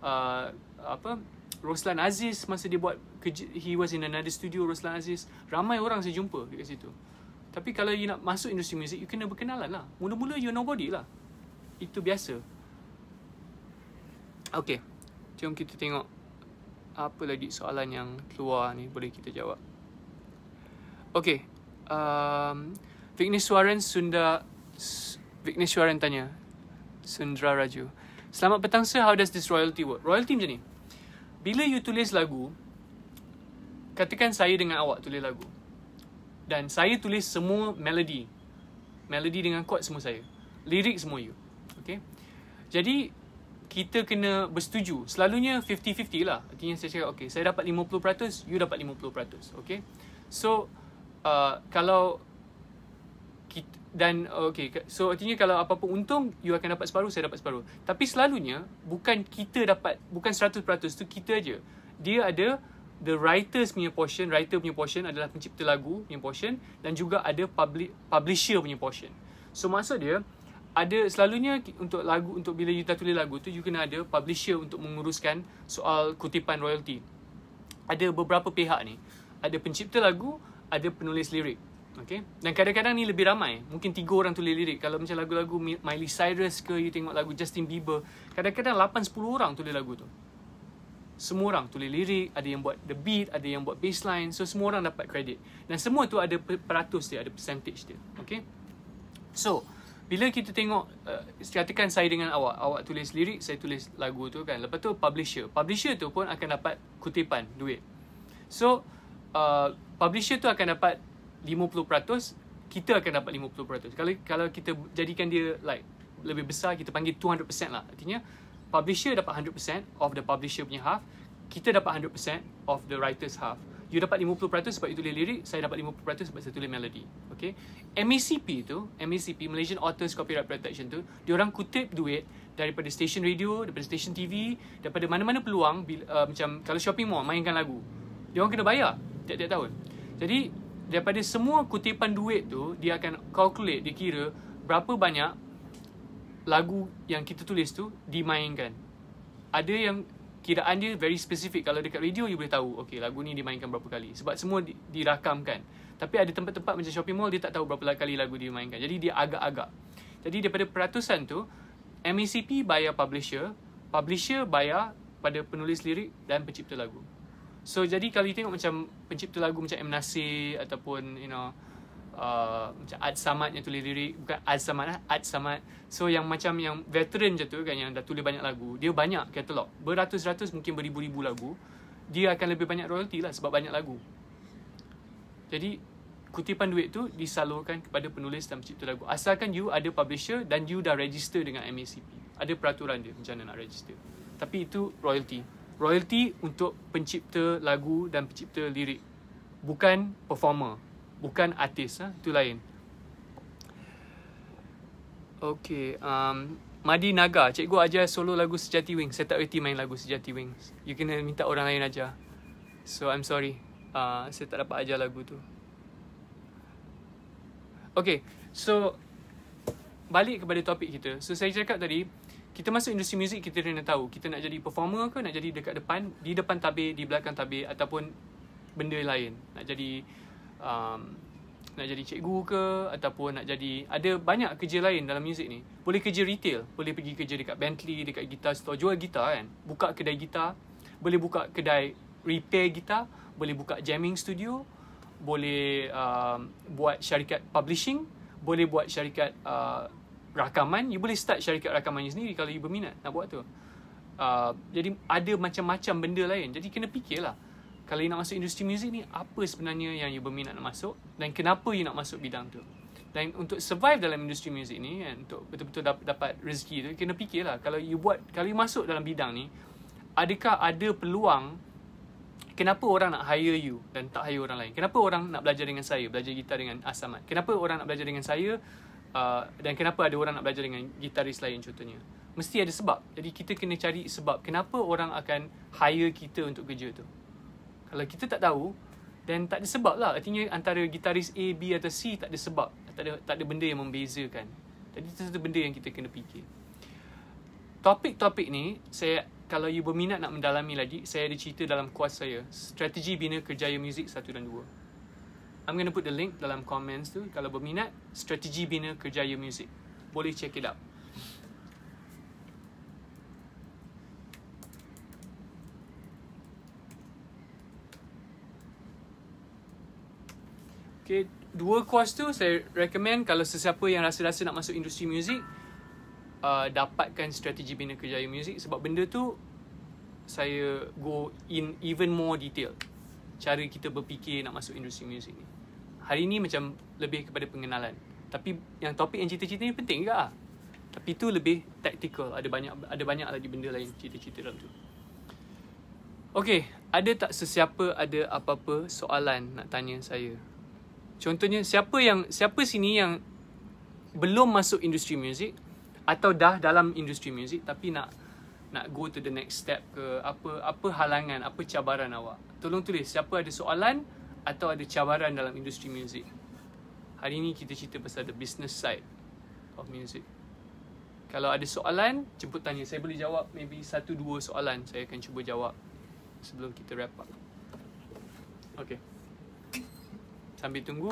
uh, apa Roslan Aziz masa dia buat kerja, he was in another studio Roslan Aziz. Ramai orang saya jumpa dekat situ. Tapi kalau you nak masuk industri muzik, you kena berkenalan lah. Mula-mula you nobody lah. Itu biasa. Okay. Jom kita tengok apa lagi soalan yang keluar ni boleh kita jawab. Okay. Um, Vigneswaran Sunda... Vigneswaran tanya. Sundra Raju. Selamat petang, sir. How does this royalty work? Royalty macam ni. Bila you tulis lagu, katakan saya dengan awak tulis lagu. Dan saya tulis semua melody. Melody dengan chord semua saya. Lirik semua you. Okay. Jadi, kita kena bersetuju. Selalunya 50-50 lah. Artinya saya cakap, okay, saya dapat 50%, you dapat 50%. Okay. So, uh, kalau kita, dan okay so artinya kalau apa-apa untung you akan dapat separuh saya dapat separuh tapi selalunya bukan kita dapat bukan 100% tu kita je dia ada the writers punya portion writer punya portion adalah pencipta lagu punya portion dan juga ada public publisher punya portion so maksud dia ada selalunya untuk lagu untuk bila you dah tulis lagu tu you kena ada publisher untuk menguruskan soal kutipan royalty ada beberapa pihak ni ada pencipta lagu ada penulis lirik. Okay? Dan kadang-kadang ni lebih ramai. Mungkin tiga orang tulis lirik. Kalau macam lagu-lagu Miley Cyrus ke, you tengok lagu Justin Bieber. Kadang-kadang 8-10 orang tulis lagu tu. Semua orang tulis lirik, ada yang buat the beat, ada yang buat bassline. So, semua orang dapat credit. Dan semua tu ada peratus dia, ada percentage dia. Okay? So, bila kita tengok, uh, katakan saya dengan awak, awak tulis lirik, saya tulis lagu tu kan. Lepas tu, publisher. Publisher tu pun akan dapat kutipan, duit. So, uh, publisher tu akan dapat 50%, kita akan dapat 50%. Kalau kalau kita jadikan dia like lebih besar, kita panggil 200% lah. Artinya publisher dapat 100% of the publisher punya half, kita dapat 100% of the writer's half. You dapat 50% sebab you tulis lirik, saya dapat 50% sebab saya tulis melody. Okay? MACP tu, MACP, Malaysian Authors Copyright Protection tu, orang kutip duit daripada stesen radio, daripada stesen TV, daripada mana-mana peluang, bila, uh, macam kalau shopping mall, mainkan lagu. dia orang kena bayar tiap-tiap tahun. Jadi daripada semua kutipan duit tu dia akan calculate dia kira berapa banyak lagu yang kita tulis tu dimainkan. Ada yang kiraan dia very specific kalau dekat radio you boleh tahu Okay, lagu ni dimainkan berapa kali sebab semua dirakamkan. Tapi ada tempat-tempat macam shopping mall dia tak tahu berapa kali lagu dia mainkan. Jadi dia agak-agak. Jadi daripada peratusan tu MACP bayar publisher, publisher bayar pada penulis lirik dan pencipta lagu. So jadi kalau you tengok macam pencipta lagu macam M. Nasir ataupun you know uh, macam Ad Samad yang tulis lirik bukan Ad Samad lah Ad Samad. So yang macam yang veteran je tu kan yang dah tulis banyak lagu, dia banyak katalog. Beratus-ratus mungkin beribu-ribu lagu. Dia akan lebih banyak royalty lah sebab banyak lagu. Jadi kutipan duit tu disalurkan kepada penulis dan pencipta lagu. Asalkan you ada publisher dan you dah register dengan MACP. Ada peraturan dia macam mana nak register. Tapi itu royalty royalty untuk pencipta lagu dan pencipta lirik bukan performer bukan artis ha? itu lain Okay, um Madi Naga, cikgu ajar solo lagu Sejati Wings. Saya tak reti main lagu Sejati Wings. You kena minta orang lain aja. So, I'm sorry. Uh, saya tak dapat ajar lagu tu. Okay, so balik kepada topik kita. So saya cakap tadi, kita masuk industri muzik kita kena tahu kita nak jadi performer ke nak jadi dekat depan, di depan tabir, di belakang tabir ataupun benda lain. Nak jadi um, nak jadi cikgu ke ataupun nak jadi ada banyak kerja lain dalam muzik ni. Boleh kerja retail, boleh pergi kerja dekat Bentley, dekat gitar store jual gitar kan. Buka kedai gitar, boleh buka kedai repair gitar, boleh buka jamming studio, boleh um, buat syarikat publishing, boleh buat syarikat uh, rakaman, you boleh start syarikat rakaman you sendiri kalau you berminat nak buat tu. Uh, jadi ada macam-macam benda lain. Jadi kena fikirlah. Kalau you nak masuk industri muzik ni, apa sebenarnya yang you berminat nak masuk dan kenapa you nak masuk bidang tu. Dan untuk survive dalam industri muzik ni, kan, untuk betul-betul dapat, dapat rezeki tu, kena fikirlah. Kalau you buat, kalau you masuk dalam bidang ni, adakah ada peluang Kenapa orang nak hire you dan tak hire orang lain? Kenapa orang nak belajar dengan saya, belajar gitar dengan Asamat? Kenapa orang nak belajar dengan saya, uh, dan kenapa ada orang nak belajar dengan gitaris lain contohnya mesti ada sebab jadi kita kena cari sebab kenapa orang akan hire kita untuk kerja tu kalau kita tak tahu dan tak ada sebab lah artinya antara gitaris A, B atau C tak ada sebab tak ada, tak ada benda yang membezakan jadi itu satu benda yang kita kena fikir topik-topik ni saya kalau you berminat nak mendalami lagi saya ada cerita dalam kuas saya strategi bina kerjaya muzik 1 dan 2 I'm going to put the link dalam comments tu kalau berminat strategi bina kerjaya music. Boleh check it out. Okay, dua course tu saya recommend kalau sesiapa yang rasa-rasa nak masuk industri music uh, dapatkan strategi bina kerjaya music sebab benda tu saya go in even more detail cara kita berfikir nak masuk industri muzik ni. Hari ni macam lebih kepada pengenalan. Tapi yang topik yang cerita-cerita ni penting juga. Tapi tu lebih tactical. Ada banyak ada banyak lagi benda lain cerita-cerita dalam tu. Okay, ada tak sesiapa ada apa-apa soalan nak tanya saya? Contohnya, siapa yang siapa sini yang belum masuk industri muzik atau dah dalam industri muzik tapi nak nak go to the next step ke apa apa halangan apa cabaran awak tolong tulis siapa ada soalan atau ada cabaran dalam industri muzik hari ini kita cerita pasal the business side of music kalau ada soalan jemput tanya saya boleh jawab maybe satu dua soalan saya akan cuba jawab sebelum kita wrap up okey sambil tunggu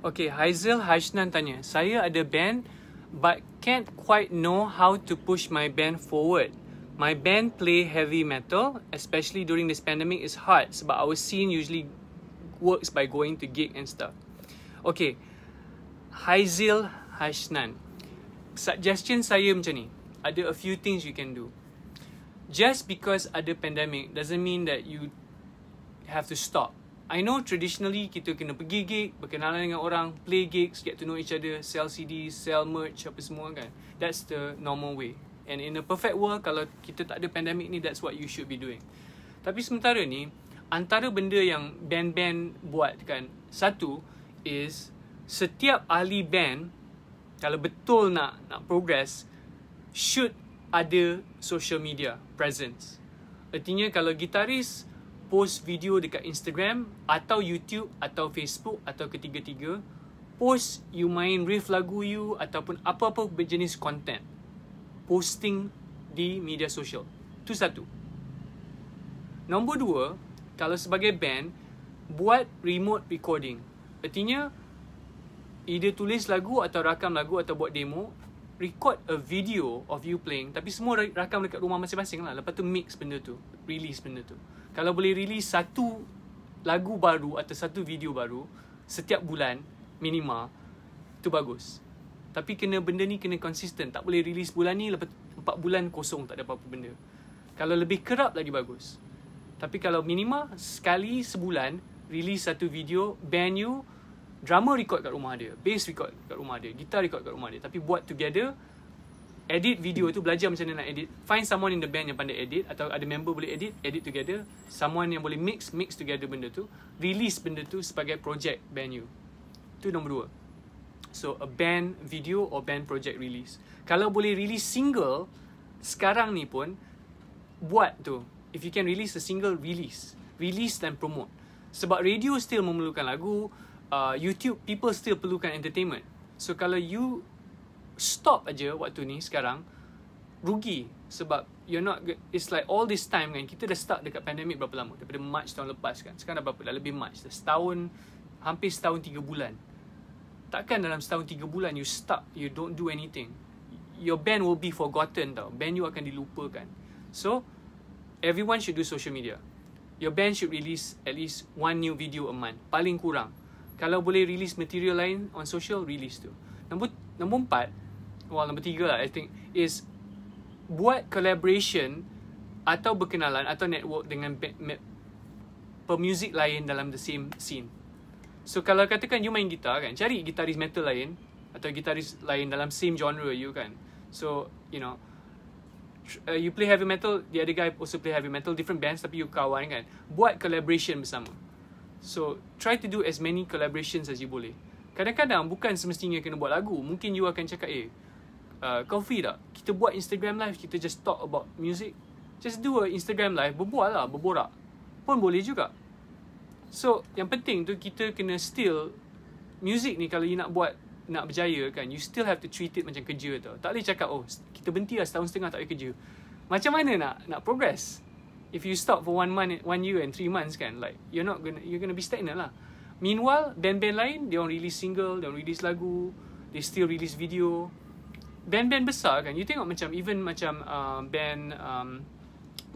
Okay, Haizel Hashnan tanya, saya ada band but can't quite know how to push my band forward. My band play heavy metal, especially during this pandemic is hard sebab our scene usually works by going to gig and stuff. Okay, Haizil Hashnan. Suggestion saya macam ni, ada a few things you can do. Just because ada pandemic doesn't mean that you have to stop. I know traditionally kita kena pergi gig, berkenalan dengan orang, play gigs, get to know each other, sell CD, sell merch apa semua kan. That's the normal way. And in a perfect world kalau kita tak ada pandemic ni that's what you should be doing. Tapi sementara ni antara benda yang band-band buat kan satu is setiap ahli band kalau betul nak nak progress should ada social media presence. Artinya kalau gitaris post video dekat Instagram atau YouTube atau Facebook atau ketiga-tiga. Post you main riff lagu you ataupun apa-apa jenis content. Posting di media sosial. tu satu. Nombor dua, kalau sebagai band, buat remote recording. Artinya, either tulis lagu atau rakam lagu atau buat demo, record a video of you playing tapi semua rakam dekat rumah masing-masing lah lepas tu mix benda tu release benda tu kalau boleh rilis satu lagu baru atau satu video baru setiap bulan minima tu bagus tapi kena benda ni kena konsisten tak boleh rilis bulan ni lepas 4 bulan kosong tak ada apa-apa benda kalau lebih kerap lagi bagus tapi kalau minima sekali sebulan rilis satu video band you drama record kat rumah dia bass record kat rumah dia gitar record kat rumah dia tapi buat together edit video tu belajar macam mana nak edit find someone in the band yang pandai edit atau ada member boleh edit edit together someone yang boleh mix mix together benda tu release benda tu sebagai project band you tu nombor dua so a band video or band project release kalau boleh release single sekarang ni pun buat tu if you can release a single release release dan promote sebab radio still memerlukan lagu uh, YouTube people still perlukan entertainment so kalau you stop aja waktu ni sekarang rugi sebab you're not it's like all this time kan kita dah start dekat pandemik berapa lama daripada March tahun lepas kan sekarang dah berapa dah lebih March dah setahun hampir setahun tiga bulan takkan dalam setahun tiga bulan you stop you don't do anything your band will be forgotten tau band you akan dilupakan so everyone should do social media your band should release at least one new video a month paling kurang kalau boleh release material lain on social release tu nombor nombor empat well, nombor tiga lah, I think, is buat collaboration atau berkenalan atau network dengan be- me- pemuzik lain dalam the same scene. So, kalau katakan you main gitar kan, cari gitaris metal lain atau gitaris lain dalam same genre you kan. So, you know, uh, you play heavy metal, the other guy also play heavy metal, different bands tapi you kawan kan. Buat collaboration bersama. So, try to do as many collaborations as you boleh. Kadang-kadang bukan semestinya kena buat lagu. Mungkin you akan cakap, eh, uh, Kau tak? Kita buat Instagram live Kita just talk about music Just do a Instagram live Berbual lah Berborak Pun boleh juga So Yang penting tu Kita kena still Music ni kalau you nak buat Nak berjaya kan You still have to treat it Macam kerja tu. Tak boleh cakap Oh kita berhenti lah Setahun setengah tak ada kerja Macam mana nak Nak progress If you stop for one month One year and three months kan Like you're not gonna You're gonna be stagnant lah Meanwhile, band-band lain, they don't release single, they don't release lagu, they still release video, band-band besar kan you tengok macam even macam uh, band um,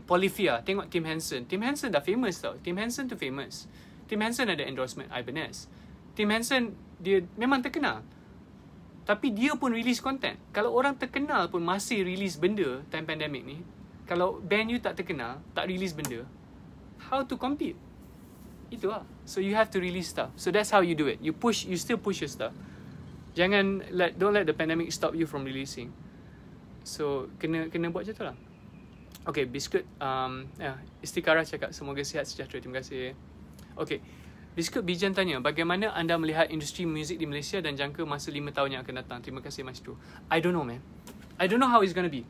Polyphia tengok Tim Hansen Tim Hansen dah famous tau Tim Hansen tu famous Tim Hansen ada endorsement Ibanez Tim Hansen dia memang terkenal tapi dia pun release content kalau orang terkenal pun masih release benda time pandemic ni kalau band you tak terkenal tak release benda how to compete itulah so you have to release stuff so that's how you do it you push you still push your stuff Jangan let don't let the pandemic stop you from releasing. So kena kena buat macam tu lah. Okay, biskut um, yeah, Istikara cakap semoga sihat sejahtera. Terima kasih. Okay, biskut Bijan tanya bagaimana anda melihat industri muzik di Malaysia dan jangka masa lima tahun yang akan datang. Terima kasih Mas Tru. I don't know man. I don't know how it's gonna be.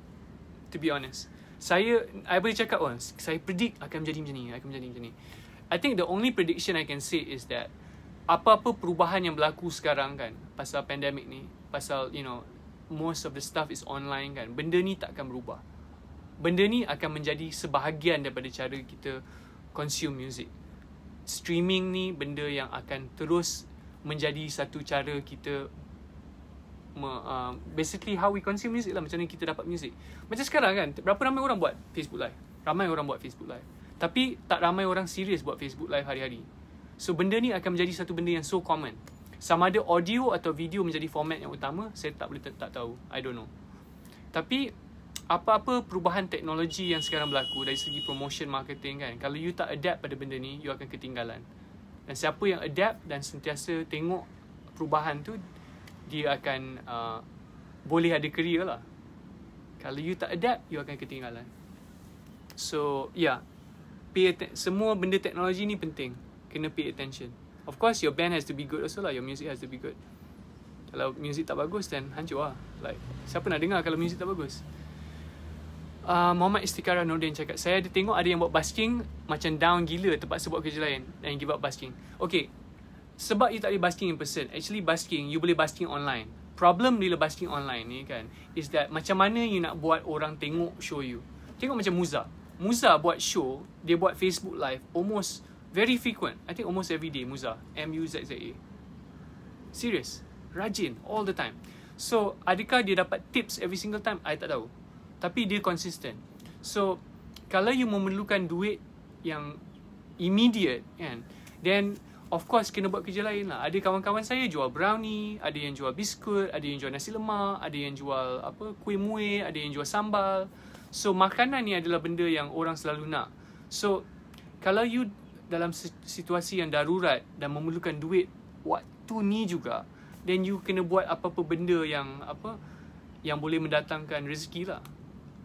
To be honest. Saya, I boleh cakap once. Oh, saya predict akan menjadi macam ni. Akan menjadi macam ni. I think the only prediction I can say is that apa-apa perubahan yang berlaku sekarang kan pasal pandemik ni pasal you know most of the stuff is online kan benda ni tak akan berubah benda ni akan menjadi sebahagian daripada cara kita consume music streaming ni benda yang akan terus menjadi satu cara kita me, uh, basically how we consume music lah macam ni kita dapat music macam sekarang kan berapa ramai orang buat Facebook live ramai orang buat Facebook live tapi tak ramai orang serius buat Facebook live hari-hari So benda ni akan menjadi satu benda yang so common. Sama ada audio atau video menjadi format yang utama, saya tak boleh tak, tahu. I don't know. Tapi apa-apa perubahan teknologi yang sekarang berlaku dari segi promotion marketing kan, kalau you tak adapt pada benda ni, you akan ketinggalan. Dan siapa yang adapt dan sentiasa tengok perubahan tu, dia akan uh, boleh ada career lah. Kalau you tak adapt, you akan ketinggalan. So, yeah. Ya. semua benda teknologi ni penting kena pay attention. Of course, your band has to be good also lah. Your music has to be good. Kalau music tak bagus, then hancur lah. Like, siapa nak dengar kalau music tak bagus? Uh, Muhammad Istikara Nordin cakap, saya ada tengok ada yang buat basking macam down gila tempat buat kerja lain dan give up basking. Okay, sebab you tak boleh basking in person. Actually, basking, you boleh basking online. Problem bila basking online ni kan, is that macam mana you nak buat orang tengok show you. Tengok macam Muza. Muza buat show, dia buat Facebook live almost very frequent. I think almost every day, Muzza. M-U-Z-Z-A. Serious. Rajin. All the time. So, adakah dia dapat tips every single time? I tak tahu. Tapi dia consistent. So, kalau you memerlukan duit yang immediate, kan? Then, of course, kena buat kerja lain lah. Ada kawan-kawan saya jual brownie, ada yang jual biskut, ada yang jual nasi lemak, ada yang jual apa kuih muih, ada yang jual sambal. So, makanan ni adalah benda yang orang selalu nak. So, kalau you dalam situasi yang darurat dan memerlukan duit waktu ni juga then you kena buat apa-apa benda yang apa yang boleh mendatangkan rezeki lah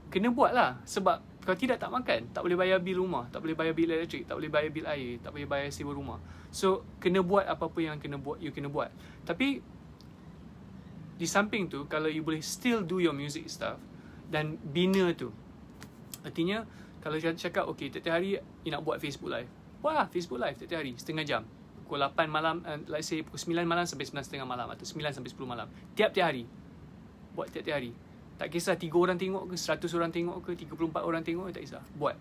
kena buat lah sebab kalau tidak tak makan tak boleh bayar bil rumah tak boleh bayar bil elektrik tak boleh bayar bil air tak boleh bayar sewa rumah so kena buat apa-apa yang kena buat you kena buat tapi di samping tu kalau you boleh still do your music stuff dan bina tu artinya kalau saya cakap okay tiap hari you nak buat Facebook live Wah Facebook live setiap hari setengah jam pukul 8 malam uh, let's say pukul 9 malam sampai 9 setengah malam atau 9 sampai 10 malam tiap-tiap hari buat tiap-tiap hari tak kisah 3 orang tengok ke 100 orang tengok ke 34 orang tengok tak kisah buat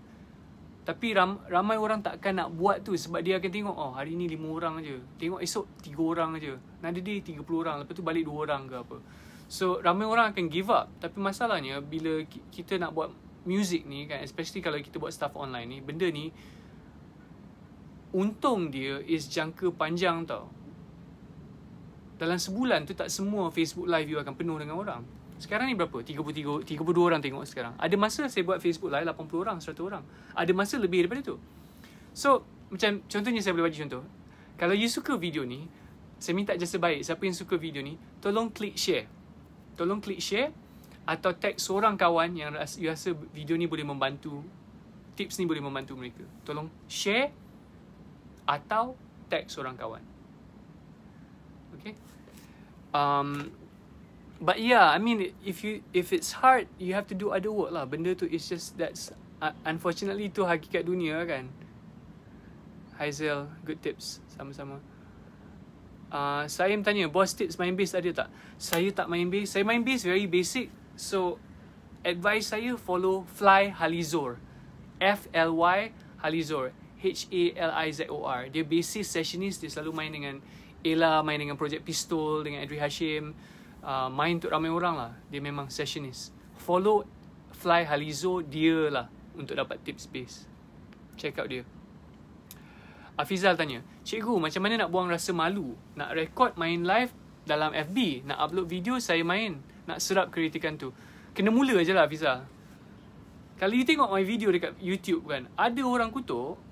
tapi ram, ramai orang takkan nak buat tu sebab dia akan tengok oh hari ni 5 orang je tengok esok 3 orang je nanti dia 30 orang lepas tu balik 2 orang ke apa so ramai orang akan give up tapi masalahnya bila kita nak buat music ni kan especially kalau kita buat stuff online ni benda ni untung dia is jangka panjang tau. Dalam sebulan tu tak semua Facebook live you akan penuh dengan orang. Sekarang ni berapa? 33, 32 orang tengok sekarang. Ada masa saya buat Facebook live 80 orang, 100 orang. Ada masa lebih daripada tu. So, macam contohnya saya boleh bagi contoh. Kalau you suka video ni, saya minta jasa baik. Siapa yang suka video ni, tolong klik share. Tolong klik share atau tag seorang kawan yang rasa, you rasa video ni boleh membantu. Tips ni boleh membantu mereka. Tolong share atau teks seorang kawan. Okay. Um, but yeah, I mean, if you if it's hard, you have to do other work lah. Benda tu is just that's uh, unfortunately tu hakikat dunia kan. Hazel, good tips. Sama-sama. Uh, saya tanya, boss tips main bass ada tak? Saya tak main bass. Saya main bass very basic. So, advice saya follow Fly Halizor. F-L-Y Halizor. H A L I Z O R. Dia basis sessionist dia selalu main dengan Ella, main dengan Project Pistol, dengan Adri Hashim, uh, main untuk ramai orang lah. Dia memang sessionist. Follow Fly Halizo dia lah untuk dapat tips base Check out dia. Afizal tanya, Cikgu macam mana nak buang rasa malu? Nak record main live dalam FB? Nak upload video saya main? Nak serap kritikan tu? Kena mula je lah Afizal. Kalau you tengok my video dekat YouTube kan, ada orang kutuk,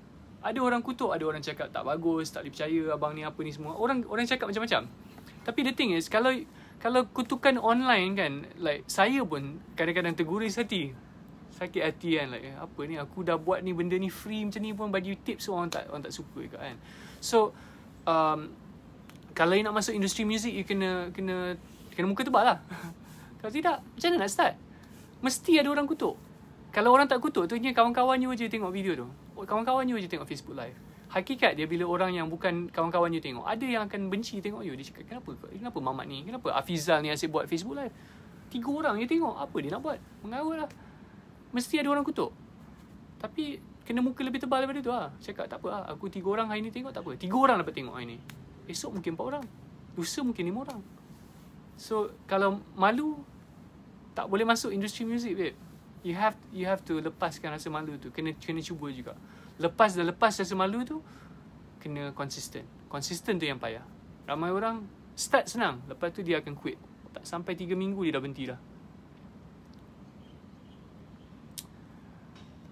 ada orang kutuk, ada orang cakap tak bagus, tak boleh percaya abang ni apa ni semua. Orang orang cakap macam-macam. Tapi the thing is kalau kalau kutukan online kan, like saya pun kadang-kadang terguris hati. Sakit hati kan like eh, apa ni aku dah buat ni benda ni free macam ni pun bagi tips orang tak orang tak suka dekat kan. So um, kalau you nak masuk industri music you kena kena kena muka tebal lah. kalau tidak macam mana nak start? Mesti ada orang kutuk. Kalau orang tak kutuk tu kawan-kawan you je tengok video tu. Oh, kawan-kawan you je tengok Facebook live. Hakikat dia bila orang yang bukan kawan-kawan you tengok, ada yang akan benci tengok you. Dia cakap, kenapa? Kenapa mamat ni? Kenapa Afizal ni asyik buat Facebook live? Tiga orang you tengok, apa dia nak buat? Mengawal lah. Mesti ada orang kutuk. Tapi kena muka lebih tebal daripada tu lah. Cakap, tak apa lah. Aku tiga orang hari ni tengok, tak apa. Tiga orang dapat tengok hari ni. Esok mungkin empat orang. Lusa mungkin lima orang. So, kalau malu, tak boleh masuk industri muzik, babe you have you have to lepaskan rasa malu tu kena kena cuba juga lepas dan lepas rasa malu tu kena konsisten konsisten tu yang payah ramai orang start senang lepas tu dia akan quit tak sampai 3 minggu dia dah berhenti dah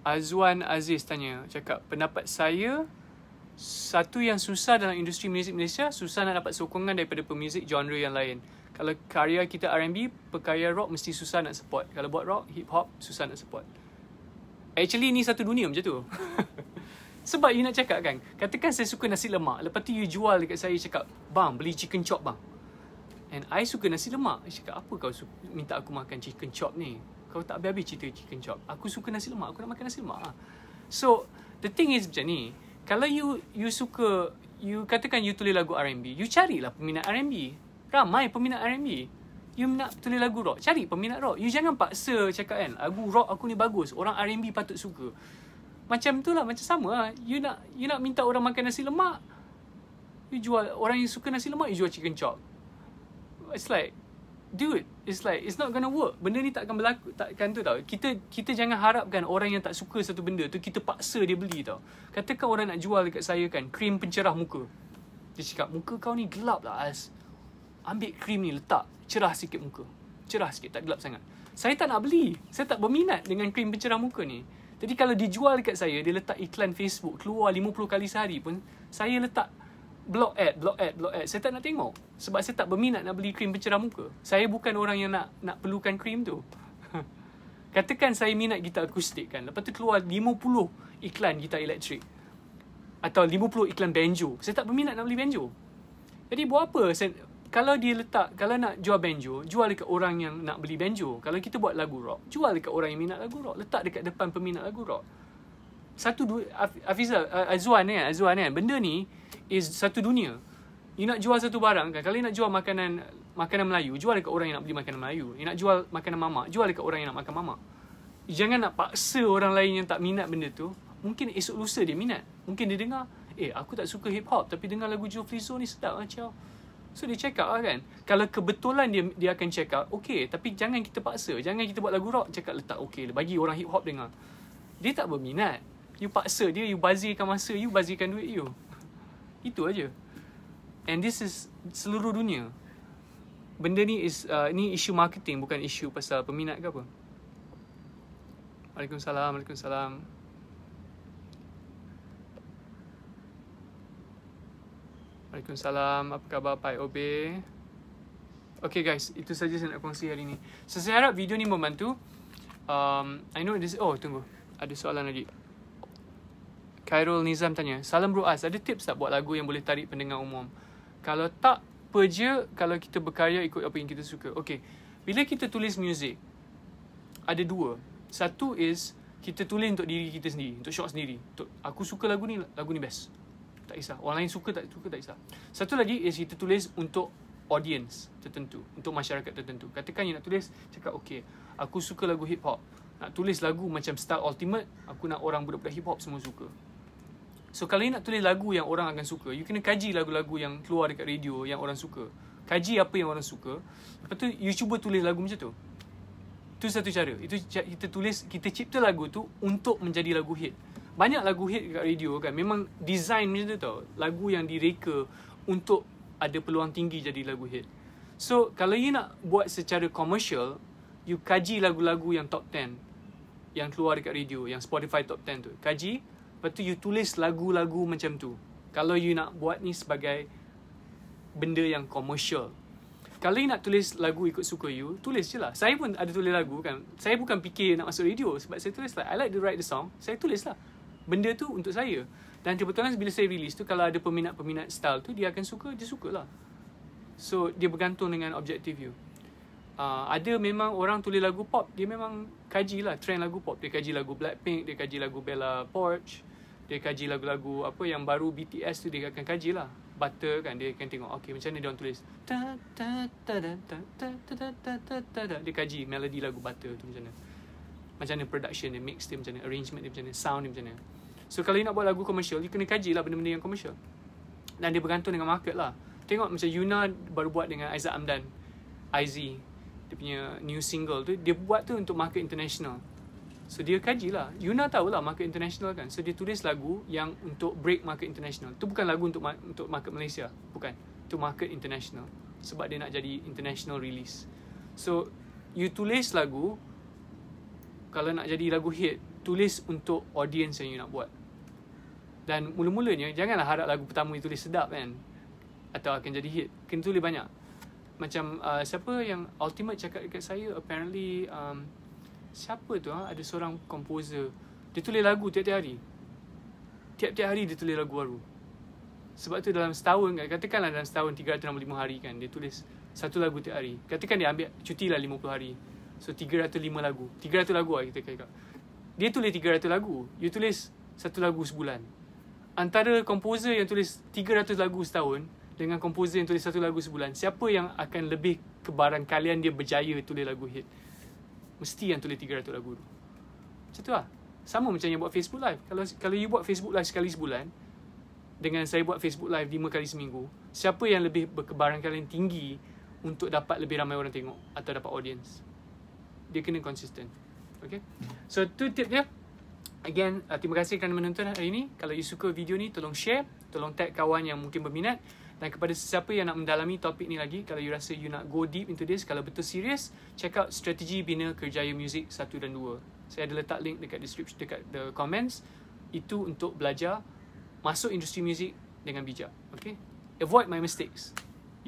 Azwan Aziz tanya cakap pendapat saya satu yang susah dalam industri muzik Malaysia susah nak dapat sokongan daripada pemuzik genre yang lain kalau karya kita R&B, perkarya rock mesti susah nak support. Kalau buat rock, hip hop susah nak support. Actually ni satu dunia macam tu. Sebab you nak cakap kan, katakan saya suka nasi lemak, lepas tu you jual dekat saya cakap, "Bang, beli chicken chop bang." And I suka nasi lemak. I cakap, apa kau minta aku makan chicken chop ni? Kau tak habis-habis cerita chicken chop. Aku suka nasi lemak. Aku nak makan nasi lemak. Ah. So, the thing is macam ni. Kalau you you suka, you katakan you tulis lagu R&B, you carilah peminat R&B ramai peminat R&B. You nak tulis lagu rock, cari peminat rock. You jangan paksa cakap kan, lagu rock aku ni bagus, orang R&B patut suka. Macam tu lah, macam sama lah. You nak, you nak minta orang makan nasi lemak, you jual, orang yang suka nasi lemak, you jual chicken chop. It's like, dude, it's like, it's not gonna work. Benda ni takkan berlaku, takkan tu tau. Kita, kita jangan harapkan orang yang tak suka satu benda tu, kita paksa dia beli tau. Katakan orang nak jual dekat saya kan, krim pencerah muka. Dia cakap, muka kau ni gelap lah as ambil krim ni letak cerah sikit muka cerah sikit tak gelap sangat saya tak nak beli saya tak berminat dengan krim pencerah muka ni jadi kalau dijual dekat saya dia letak iklan Facebook keluar 50 kali sehari pun saya letak block ad block ad block ad saya tak nak tengok sebab saya tak berminat nak beli krim pencerah muka saya bukan orang yang nak nak perlukan krim tu katakan saya minat gitar akustik kan lepas tu keluar 50 iklan gitar elektrik atau 50 iklan banjo saya tak berminat nak beli banjo jadi buat apa saya kalau dia letak kalau nak jual banjo jual dekat orang yang nak beli banjo kalau kita buat lagu rock jual dekat orang yang minat lagu rock letak dekat depan peminat lagu rock satu dua Afiza Azwan kan Azwan kan benda ni is satu dunia you nak jual satu barang kan kalau nak jual makanan makanan Melayu jual dekat orang yang nak beli makanan Melayu you nak jual makanan mamak jual dekat orang yang nak makan mamak jangan nak paksa orang lain yang tak minat benda tu mungkin esok lusa dia minat mungkin dia dengar eh aku tak suka hip hop tapi dengar lagu Joe Frizzo ni sedap macam lah, So dia check out lah kan Kalau kebetulan dia dia akan check out Okay tapi jangan kita paksa Jangan kita buat lagu rock Check out letak okay Bagi orang hip hop dengar Dia tak berminat You paksa dia You bazirkan masa You bazirkan duit you Itu aja And this is seluruh dunia Benda ni is uh, Ni isu marketing Bukan isu pasal peminat ke apa Waalaikumsalam Waalaikumsalam Waalaikumsalam Waalaikumsalam. Apa khabar Pai Obe? Okay guys, itu saja saya nak kongsi hari ini. So, saya harap video ni membantu. Um, I know this... Oh, tunggu. Ada soalan lagi. Khairul Nizam tanya. Salam Bro Az, ada tips tak buat lagu yang boleh tarik pendengar umum? Kalau tak, apa je kalau kita berkarya ikut apa yang kita suka. Okay. Bila kita tulis music, ada dua. Satu is, kita tulis untuk diri kita sendiri. Untuk shot sendiri. Untuk, aku suka lagu ni, lagu ni best. Tak kisah. Orang lain suka tak suka tak kisah. Satu lagi is kita tulis untuk audience tertentu, untuk masyarakat tertentu. Katakan you nak tulis cakap okey, aku suka lagu hip hop. Nak tulis lagu macam style Ultimate, aku nak orang budak-budak hip hop semua suka. So kalau you nak tulis lagu yang orang akan suka, you kena kaji lagu-lagu yang keluar dekat radio yang orang suka. Kaji apa yang orang suka. Lepas tu you cuba tulis lagu macam tu. Itu satu cara. Itu kita tulis, kita cipta lagu tu untuk menjadi lagu hit banyak lagu hit dekat radio kan memang design macam tu tau lagu yang direka untuk ada peluang tinggi jadi lagu hit so kalau you nak buat secara commercial you kaji lagu-lagu yang top 10 yang keluar dekat radio yang Spotify top 10 tu kaji lepas tu you tulis lagu-lagu macam tu kalau you nak buat ni sebagai benda yang commercial kalau you nak tulis lagu ikut suka you, tulis je lah. Saya pun ada tulis lagu kan. Saya bukan fikir nak masuk radio sebab saya tulis lah. I like to write the song, saya tulis lah benda tu untuk saya. Dan kebetulan bila saya release tu, kalau ada peminat-peminat style tu, dia akan suka, dia suka lah. So, dia bergantung dengan objektif you. Uh, ada memang orang tulis lagu pop, dia memang kaji lah trend lagu pop. Dia kaji lagu Blackpink, dia kaji lagu Bella Porch, dia kaji lagu-lagu apa yang baru BTS tu dia akan kaji lah. Butter kan, dia akan tengok, okay macam mana dia orang tulis. Dia kaji melodi lagu Butter tu macam mana macam mana production dia, mix dia macam mana, arrangement dia macam mana, sound dia macam mana. So kalau you nak buat lagu commercial, you kena kaji lah benda-benda yang commercial. Dan dia bergantung dengan market lah. Tengok macam Yuna baru buat dengan Aizat Amdan, IZ, dia punya new single tu, dia buat tu untuk market international. So dia kaji lah. Yuna tahu lah market international kan. So dia tulis lagu yang untuk break market international. Tu bukan lagu untuk ma- untuk market Malaysia. Bukan. Tu market international. Sebab dia nak jadi international release. So you tulis lagu kalau nak jadi lagu hit, tulis untuk audience yang you nak buat. Dan mula-mulanya, janganlah harap lagu pertama you tulis sedap kan. Atau akan jadi hit. Kena tulis banyak. Macam uh, siapa yang ultimate cakap dekat saya, apparently, um, siapa tu ha? ada seorang komposer Dia tulis lagu tiap-tiap hari. Tiap-tiap hari dia tulis lagu baru. Sebab tu dalam setahun, kan, katakanlah dalam setahun 365 hari kan, dia tulis satu lagu tiap hari. Katakan dia ambil cuti lah 50 hari. So 305 lagu 300 lagu lah kita kira Dia tulis 300 lagu You tulis Satu lagu sebulan Antara komposer yang tulis 300 lagu setahun Dengan komposer yang tulis satu lagu sebulan Siapa yang akan lebih Kebaran kalian dia berjaya tulis lagu hit Mesti yang tulis 300 lagu tu Macam tu lah Sama macam yang buat Facebook live Kalau kalau you buat Facebook live sekali sebulan Dengan saya buat Facebook live 5 kali seminggu Siapa yang lebih berkebaran kalian tinggi Untuk dapat lebih ramai orang tengok Atau dapat audience dia kena konsisten. Okay. So, tu tip dia. Again, uh, terima kasih kerana menonton hari ini. Kalau you suka video ni, tolong share. Tolong tag kawan yang mungkin berminat. Dan kepada sesiapa yang nak mendalami topik ni lagi, kalau you rasa you nak go deep into this, kalau betul serius, check out Strategi Bina Kerjaya Music satu dan dua. Saya ada letak link dekat description, dekat the comments. Itu untuk belajar masuk industri muzik dengan bijak. Okay? Avoid my mistakes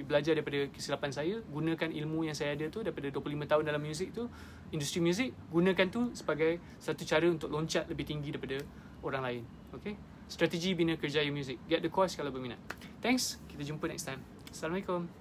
belajar daripada kesilapan saya gunakan ilmu yang saya ada tu daripada 25 tahun dalam muzik tu industri muzik gunakan tu sebagai satu cara untuk loncat lebih tinggi daripada orang lain okey strategi bina kerjaya muzik get the course kalau berminat thanks kita jumpa next time assalamualaikum